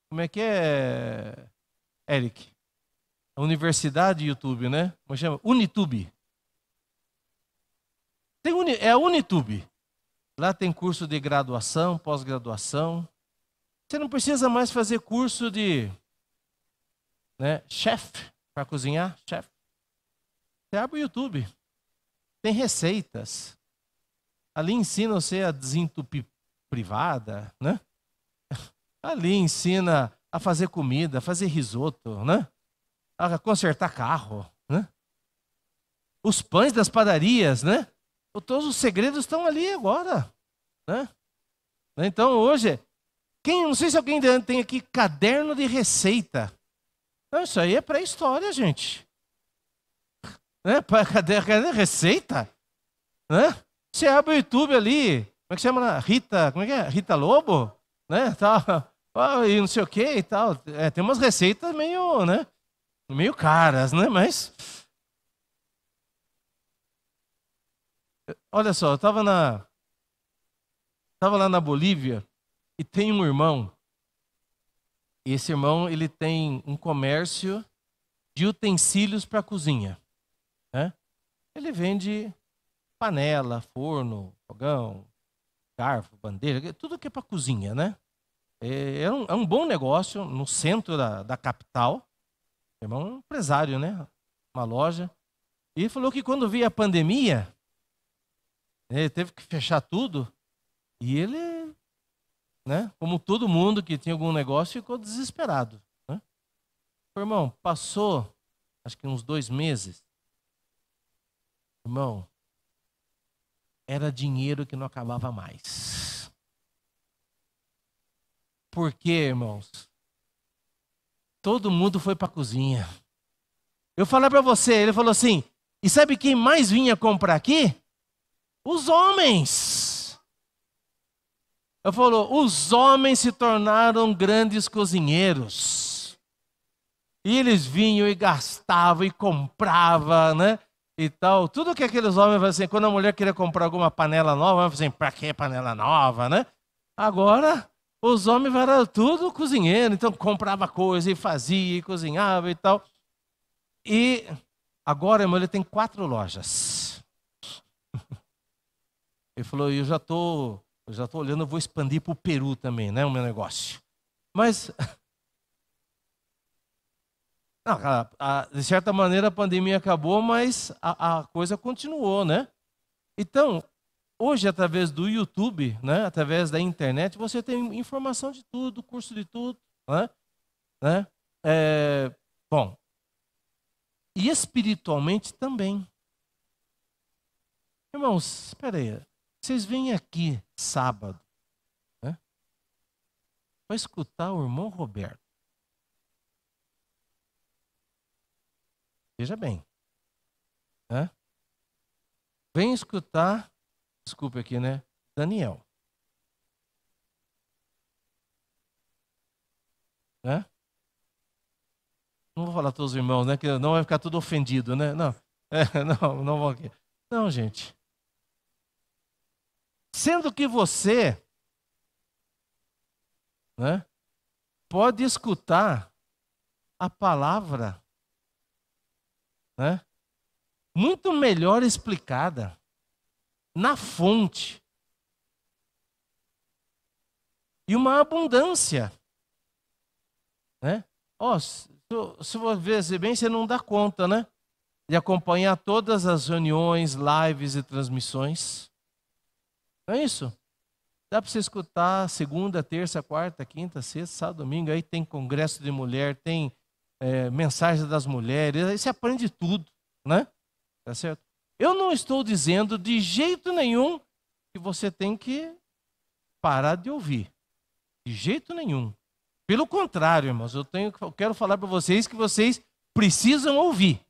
Como é que é, Eric? A universidade YouTube, né? Como é chama? Unitube. Tem uni, é a Unitube. Lá tem curso de graduação, pós-graduação. Você não precisa mais fazer curso de né, chefe para cozinhar, chefe. Você abre o YouTube. Tem receitas. Ali ensina você a desentupir privada, né? [laughs] Ali ensina a fazer comida, a fazer risoto, né? A consertar carro, né? Os pães das padarias, né? Todos os segredos estão ali agora, né? Então hoje, quem, não sei se alguém tem aqui caderno de receita. Não, isso aí é pré-história, gente. Né? [laughs] Caderno de receita, né? Você abre o YouTube ali, como é que chama? Rita, como é que é? Rita Lobo, né? Tal, [laughs] e não sei o que e tal. É, tem umas receitas meio, né? Meio caras, né? Mas. Olha só, eu estava na. Estava lá na Bolívia e tem um irmão. E esse irmão, ele tem um comércio de utensílios para cozinha. Né? Ele vende panela, forno, fogão, garfo, bandeja, tudo que é para cozinha, né? É, é um, é, um, bom negócio no centro da, da capital. irmão é um empresário, né? Uma loja. E ele falou que quando veio a pandemia, né, ele teve que fechar tudo. E ele, né? Como todo mundo que tinha algum negócio, ficou desesperado. Né? irmão, passou acho que uns dois meses. Irmão, era dinheiro que não acabava mais. Por quê, irmãos? Todo mundo foi para a cozinha. Eu falei para você, ele falou assim: e sabe quem mais vinha comprar aqui? Os homens. Eu falou: os homens se tornaram grandes cozinheiros. E eles vinham e gastavam e compravam, né? e tal. Tudo que aqueles homens faziam, assim, quando a mulher queria comprar alguma panela nova, assim, para que panela nova, né? Agora, os homens eram tudo cozinheiro, então comprava coisa e fazia, e cozinhava e tal. E agora a mulher tem quatro lojas. [laughs] Ele falou, eu já tô, eu já tô olhando, eu vou expandir para o Peru também, né, o meu negócio. Mas [laughs] Não, cara, a, de certa maneira a pandemia acabou, mas a, a, coisa continuou, né? Então, hoje, através do YouTube, né, através da internet, você tem informação de tudo, curso de tudo, né? né? É, bom, e espiritualmente também. Irmãos, espera aí. Vocês vêm aqui sábado né, para escutar o irmão Roberto. Veja bem. Né? Vem escutar, desculpe aqui, né? Daniel. Né? Não vou falar todos os irmãos, né? Que não vai ficar tudo ofendido, né? Não, [laughs] é, não, não vou aqui. Não, gente. Sendo que você né, pode escutar a palavra né? muito melhor explicada na fonte. E uma abundância. Né? Oh, se, se você bem, você não dá conta, né? De acompanhar todas as reuniões, lives e transmissões. Não é isso? Dá para você escutar segunda, terça, quarta, quinta, sexta, sábado, domingo. Aí tem congresso de mulher, tem é, mensagens das mulheres, aí você aprende tudo, né? Tá certo? Eu não estou dizendo de jeito nenhum que você tem que parar de ouvir. De jeito nenhum. Pelo contrário, irmãos, eu, tenho, eu quero falar para vocês que vocês precisam ouvir.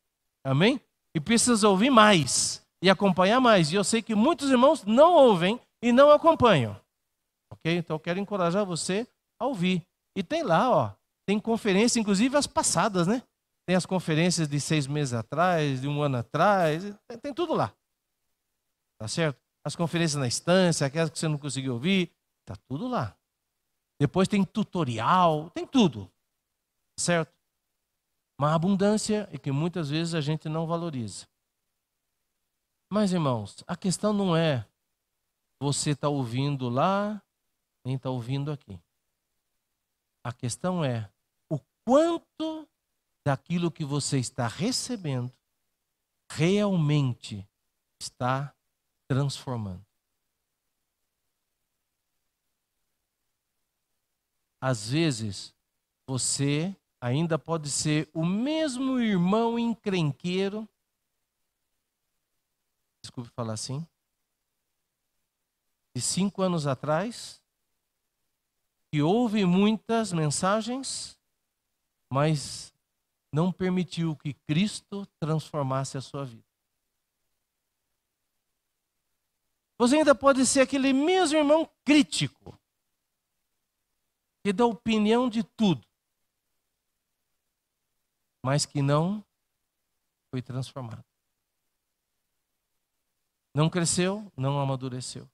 Amém? E precisam ouvir mais e acompanhar mais. E eu sei que muitos irmãos não ouvem e não acompanham. Ok? Então eu quero encorajar você a ouvir. E tem lá, ó, tem conferência, inclusive as passadas, né? Tem as conferências de seis meses atrás, de um ano atrás, tem, tem tudo lá. Tá certo? As conferências na instância, aquelas que você não conseguiu ouvir, tá tudo lá. Depois tem tutorial, tem tudo. Tá certo? Uma abundância e que muitas vezes a gente não valoriza. Mas, irmãos, a questão não é você está ouvindo lá, nem está ouvindo aqui. A questão é quanto daquilo que você está recebendo realmente está transformando. Às vezes, você ainda pode ser o mesmo irmão encrenqueiro. Desculpe falar assim. De cinco anos atrás, que houve muitas mensagens mas não permitiu que Cristo transformasse a sua vida. Você ainda pode ser aquele mesmo irmão crítico, que dá opinião de tudo, mas que não foi transformado. Não cresceu, não amadureceu.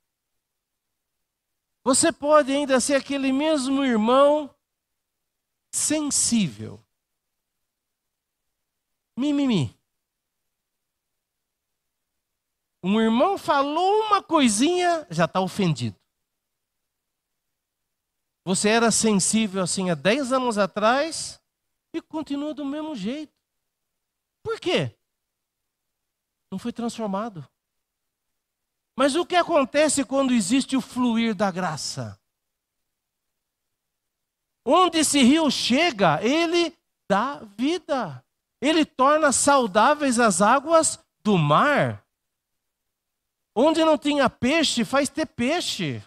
Você pode ainda ser aquele mesmo irmão sensível. Mimimi. Um irmão falou uma coisinha, já está ofendido. Você era sensível assim há 10 anos atrás e continua do mesmo jeito. Por quê? Não foi transformado. Mas o que acontece quando existe o fluir da graça? Onde esse rio chega, ele dá vida. Ele torna saudáveis as águas do mar. Onde não tinha peixe, faz ter peixe.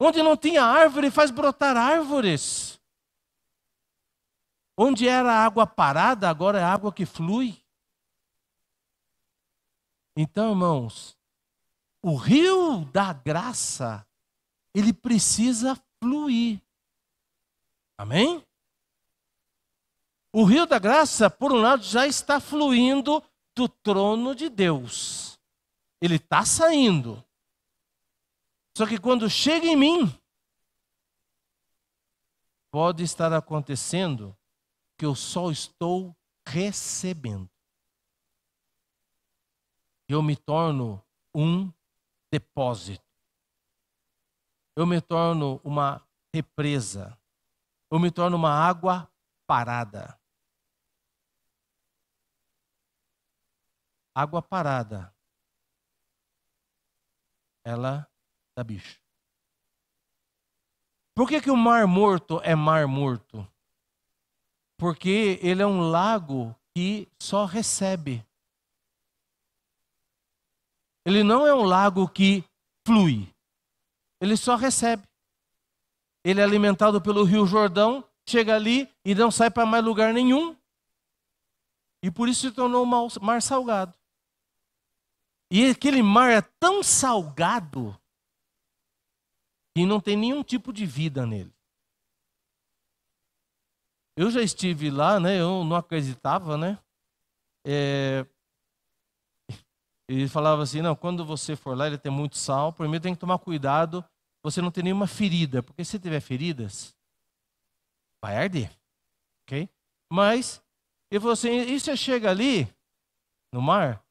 Onde não tinha árvore, faz brotar árvores. Onde era água parada, agora é água que flui. Então, irmãos, o rio da graça, ele precisa fluir. Amém? O rio da graça, por um lado, já está fluindo do trono de Deus. Ele está saindo. Só que quando chega em mim, pode estar acontecendo que eu só estou recebendo. Eu me torno um depósito. Eu me torno uma represa eu me torno uma água parada. Água parada. Ela dá bicho. Por que, que o Mar Morto é Mar Morto? Porque ele é um lago que só recebe. Ele não é um lago que flui. Ele só recebe ele é alimentado pelo Rio Jordão, chega ali e não sai para mais lugar nenhum. E por isso se tornou um mar salgado. E aquele mar é tão salgado que não tem nenhum tipo de vida nele. Eu já estive lá, né? Eu não acreditava, né? É... Ele falava assim, não, quando você for lá, ele tem muito sal. Primeiro tem que tomar cuidado você não tem nenhuma ferida, porque se tiver feridas, vai arder, ok? Mas, assim, e você chega ali, no mar,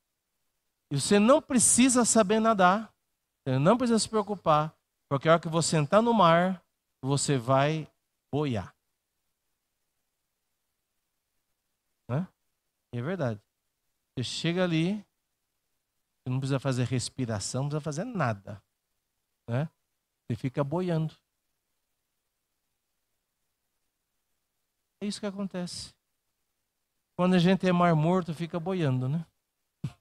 e você não precisa saber nadar, você não precisa se preocupar, porque a hora que você entrar no mar, você vai boiar. Né? é verdade. Você chega ali, você não precisa fazer respiração, não precisa fazer nada. Né? Você fica boiando. É isso que acontece. Quando a gente é mar morto, fica boiando, né? [laughs]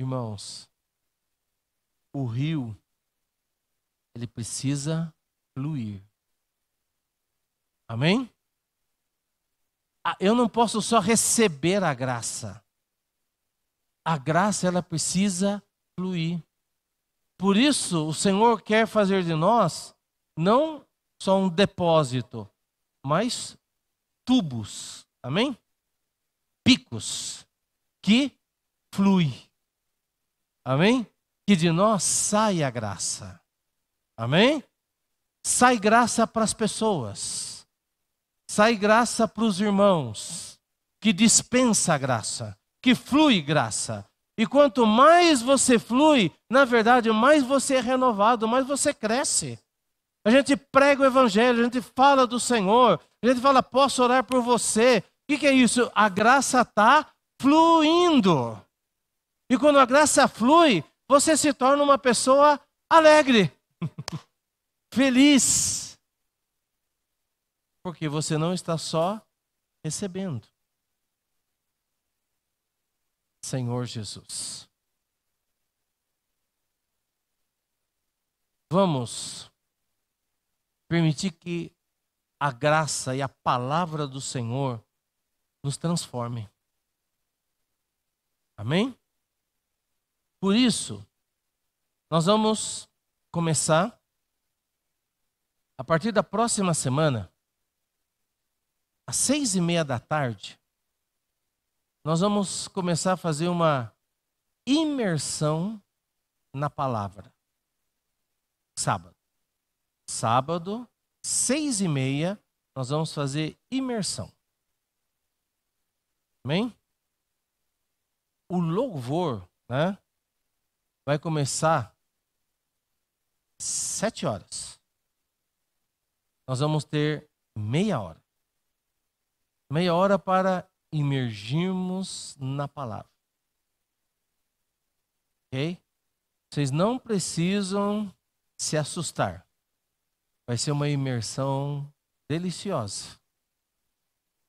Irmãos, o rio ele precisa fluir. Amém? Ah, eu não posso só receber a graça. A graça ela precisa fluir. Por isso, o Senhor quer fazer de nós não só um depósito, mas tubos, amém? Picos que flui. Amém? Que de nós sai a graça. Amém? Sai graça para as pessoas sai graça para os irmãos, que dispensa graça, que flui graça. E quanto mais você flui, na verdade, mais você é renovado, mais você cresce. A gente prega o evangelho, a gente fala do Senhor, a gente fala, posso orar por você. O que é isso? A graça está fluindo. E quando a graça flui, você se torna uma pessoa alegre, [laughs] feliz. Porque você não está só recebendo. Senhor Jesus. Vamos permitir que a graça e a palavra do Senhor nos transforme. Amém? Por isso, nós vamos começar a partir da próxima semana às seis e meia da tarde, nós vamos começar a fazer uma imersão na palavra. Sábado. Sábado, seis e meia, nós vamos fazer imersão. Amém? O louvor, né? Vai começar sete horas. Nós vamos ter meia hora. Meia hora para imergirmos na palavra. Ok? Vocês não precisam se assustar. Vai ser uma imersão deliciosa.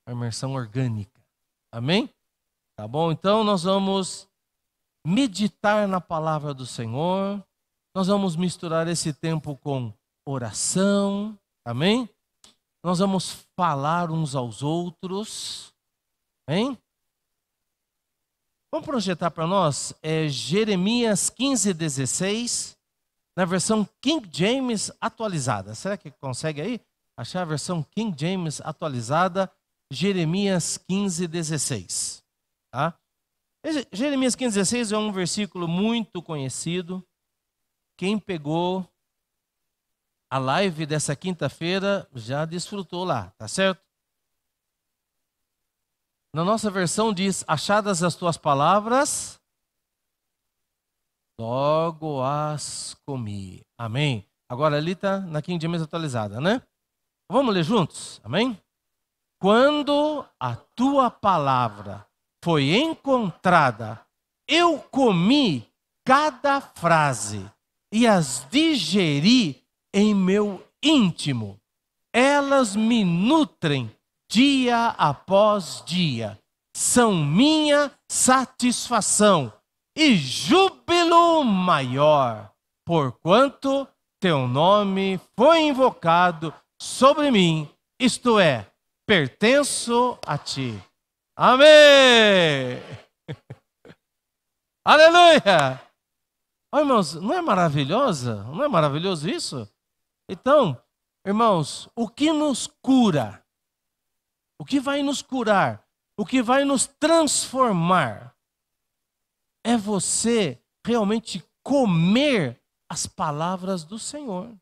Uma imersão orgânica. Amém? Tá bom? Então nós vamos meditar na palavra do Senhor. Nós vamos misturar esse tempo com oração. Amém? nós vamos falar uns aos outros. Hein? Vamos projetar para nós é, Jeremias 15, 16, na versão King James atualizada. Será que consegue aí achar a versão King James atualizada? Jeremias 15, 16. Tá? Jeremias 15, 16 é um versículo muito conhecido. Quem pegou a live dessa quinta-feira já desfrutou lá, tá certo? Na nossa versão diz: Achadas as tuas palavras, logo as comi. Amém. Agora ali está na quinta James atualizada, né? Vamos ler juntos? Amém? Quando a tua palavra foi encontrada, eu comi cada frase e as digeri em meu íntimo. Elas me nutrem dia após dia. São minha satisfação e júbilo maior, porquanto teu nome foi invocado sobre mim, isto é, pertenço a ti. Amém! [laughs] Aleluia! Olha, irmãos, não é maravilhosa? Não é maravilhoso isso? Então, irmãos, o que nos cura? O que vai nos curar? O que vai nos transformar? É você realmente comer as palavras do Senhor.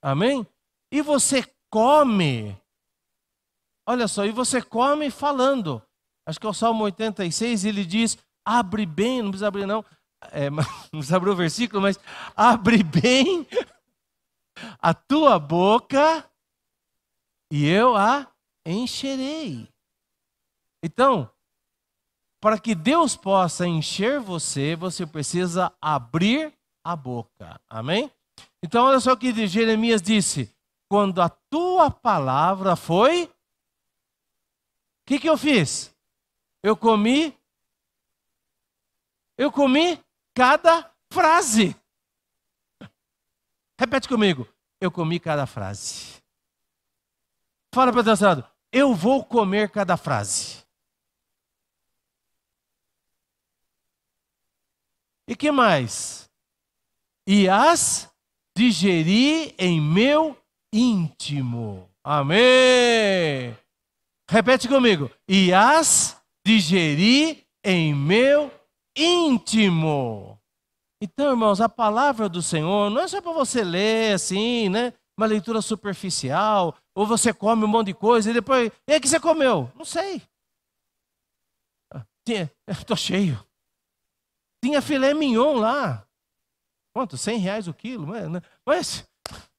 Amém? E você come. Olha só, e você come falando. Acho que é o Salmo 86, ele diz: abre bem, não precisa abrir, não. É, [laughs] não precisa abrir o versículo, mas abre bem a tua boca e eu a encherei. Então, para que Deus possa encher você, você precisa abrir a boca. Amém? Então, olha só o que Jeremias disse: quando a tua palavra foi. O que, que eu fiz? Eu comi. Eu comi cada frase. Repete comigo. Eu comi cada frase. Fala para o teu lado. Eu vou comer cada frase. E que mais? E as digerir em meu íntimo. Amém. Repete comigo. E as digerir em meu íntimo. Então, irmãos, a palavra do Senhor não é só para você ler assim, né? Uma leitura superficial, ou você come um monte de coisa e depois. E aí, que você comeu? Não sei. Ah, [laughs] Estou cheio. Tinha filé mignon lá. Quanto? 100 reais o quilo? Mas, né, mas [laughs]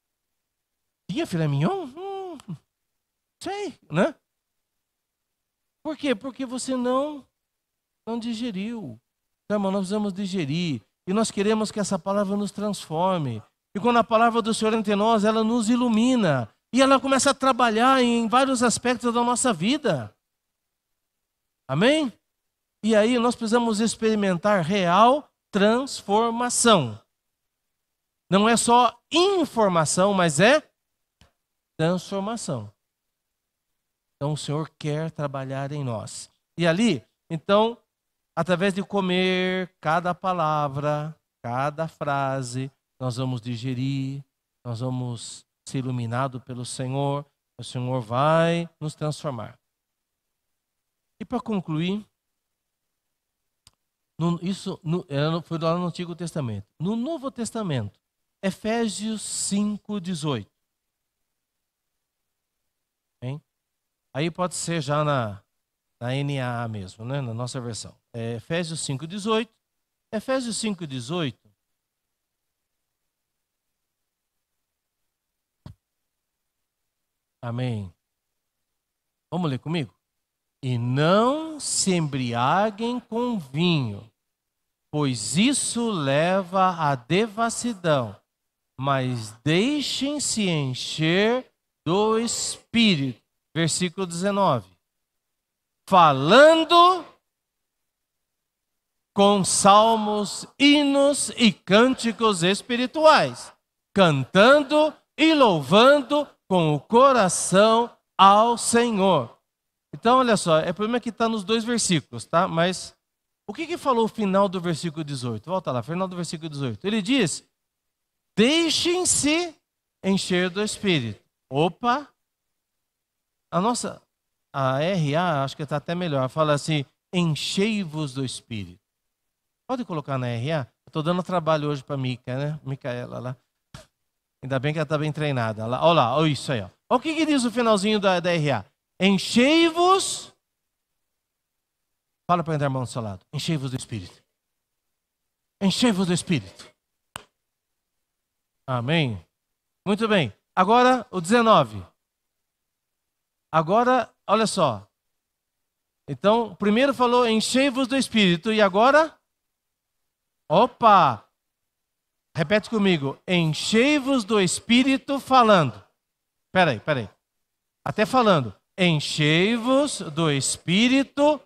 tinha filé mignon? Hum, sei, né? Por quê? Porque você não, não digeriu. Então, irmão, nós precisamos digerir. E nós queremos que essa palavra nos transforme. E quando a palavra do Senhor entre nós, ela nos ilumina. E ela começa a trabalhar em vários aspectos da nossa vida. Amém? E aí nós precisamos experimentar real transformação. Não é só informação, mas é transformação. Então o Senhor quer trabalhar em nós. E ali, então, Através de comer cada palavra, cada frase, nós vamos digerir, nós vamos ser iluminados pelo Senhor, o Senhor vai nos transformar. E para concluir, no, isso no, foi lá no Antigo Testamento. No Novo Testamento, Efésios 5, 18. Hein? Aí pode ser já na, na NAA mesmo, né? na nossa versão. É Efésios 5,18. Efésios 5,18. Amém. Vamos ler comigo? E não se embriaguem com vinho, pois isso leva à devassidão, mas deixem-se encher do Espírito. Versículo 19 falando com salmos, hinos e cânticos espirituais, cantando e louvando com o coração ao Senhor. Então, olha só, é problema que está nos dois versículos, tá? Mas o que, que falou o final do versículo 18? Volta lá, final do versículo 18. Ele diz: Deixem-se encher do Espírito. Opa! A nossa, a RA, acho que está até melhor, fala assim: enchei-vos do Espírito. Pode colocar na RA? Estou dando trabalho hoje para Mica, né? Micaela lá. Ainda bem que ela está bem treinada. Olha lá, olha lá, isso aí. Olha o que, que diz o finalzinho da, da RA. Enchei-vos. Fala para entrar irmão do seu lado. Enchei-vos do Espírito. Enchei-vos do Espírito. Amém? Muito bem. Agora o 19. Agora Olha só. Então, primeiro falou: enchei-vos do espírito, e agora? Opa! Repete comigo: enchei-vos do espírito falando. Peraí, peraí. Até falando: enchei-vos do espírito.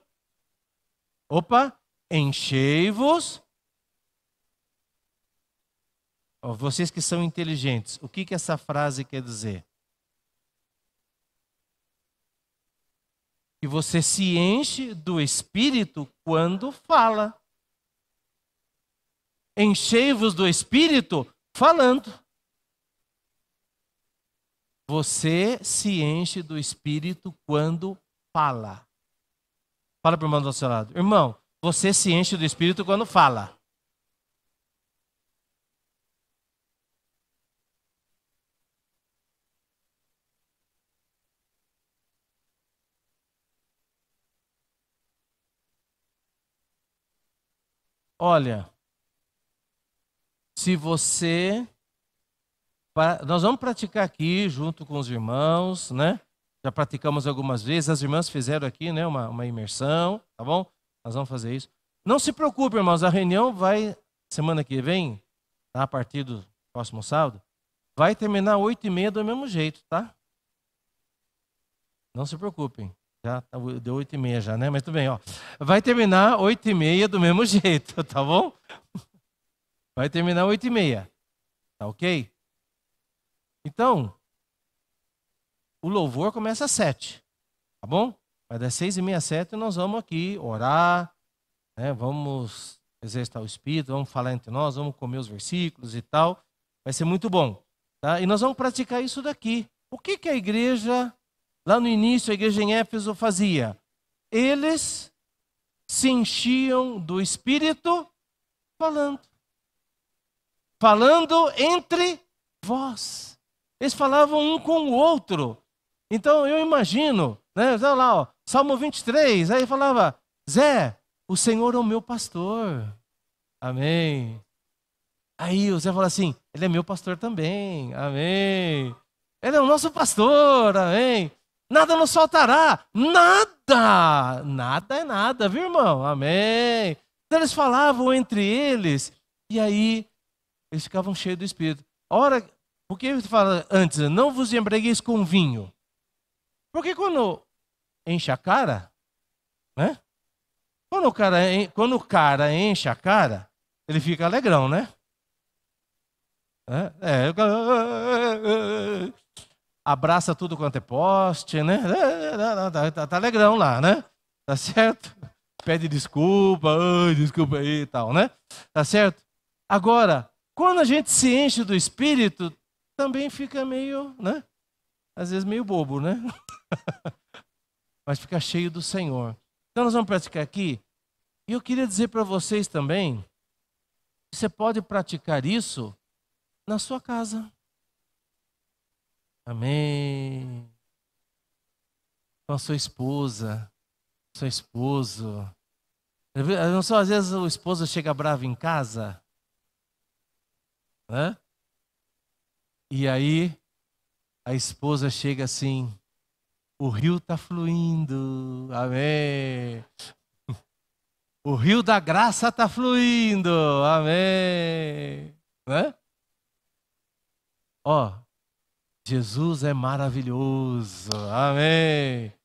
Opa! Enchei-vos. Oh, vocês que são inteligentes, o que, que essa frase quer dizer? E você se enche do Espírito quando fala. Enchei-vos do Espírito falando. Você se enche do Espírito quando fala. Fala para o irmão do seu lado. Irmão, você se enche do Espírito quando fala. Olha, se você. Nós vamos praticar aqui junto com os irmãos, né? Já praticamos algumas vezes, as irmãs fizeram aqui, né? Uma, uma imersão, tá bom? Nós vamos fazer isso. Não se preocupe, irmãos, a reunião vai, semana que vem, tá? a partir do próximo sábado, vai terminar oito e meia do mesmo jeito, tá? Não se preocupem. Já tá deu oito e meia já, né? Mas tudo bem, ó. Vai terminar oito e meia do mesmo [laughs] jeito, tá bom? Vai terminar oito e meia, tá ok? Então, o louvor começa às sete, tá bom? Vai das seis e meia às sete nós vamos aqui orar, né? Vamos exercitar o espírito, vamos falar entre nós, vamos comer os versículos e tal. Vai ser muito bom, tá? E nós vamos praticar isso daqui. O que que a igreja Lá no início, a igreja em Éfeso fazia. Eles se enchiam do Espírito falando. Falando entre vós. Eles falavam um com o outro. Então eu imagino, né? Olha lá, ó, Salmo 23, aí falava: Zé, o Senhor é o meu pastor. Amém. Aí o Zé fala assim: Ele é meu pastor também. Amém. Ele é o nosso pastor. Amém nada nos faltará, nada, nada é nada, viu irmão? Amém. Então, eles falavam entre eles, e aí eles ficavam cheios do Espírito. Ora, por que ele fala antes, não vos embriagueis com vinho? Porque quando enche a cara, né? Quando o cara, quando o cara enche a cara, ele fica alegrão, né? É, é, é, é, é abraça tudo quanto é poste, né? Tá, tá, tá alegrão lá, né? Tá certo? [laughs] Pede desculpa, desculpa aí e tal, né? Tá certo? Agora, quando a gente se enche do espírito, também fica meio, né? Às vezes meio bobo, né? [laughs] Mas fica cheio do Senhor. Então nós vamos praticar aqui. E eu queria dizer para vocês também, você pode praticar isso na sua casa. Amém. Com a sua esposa, seu esposo. Não são às vezes o esposo chega bravo em casa, né? E aí a esposa chega assim, o rio tá fluindo. Amém. [laughs] O rio da graça tá fluindo. Amém. Né? Ó, Jesus é maravilhoso. Amém.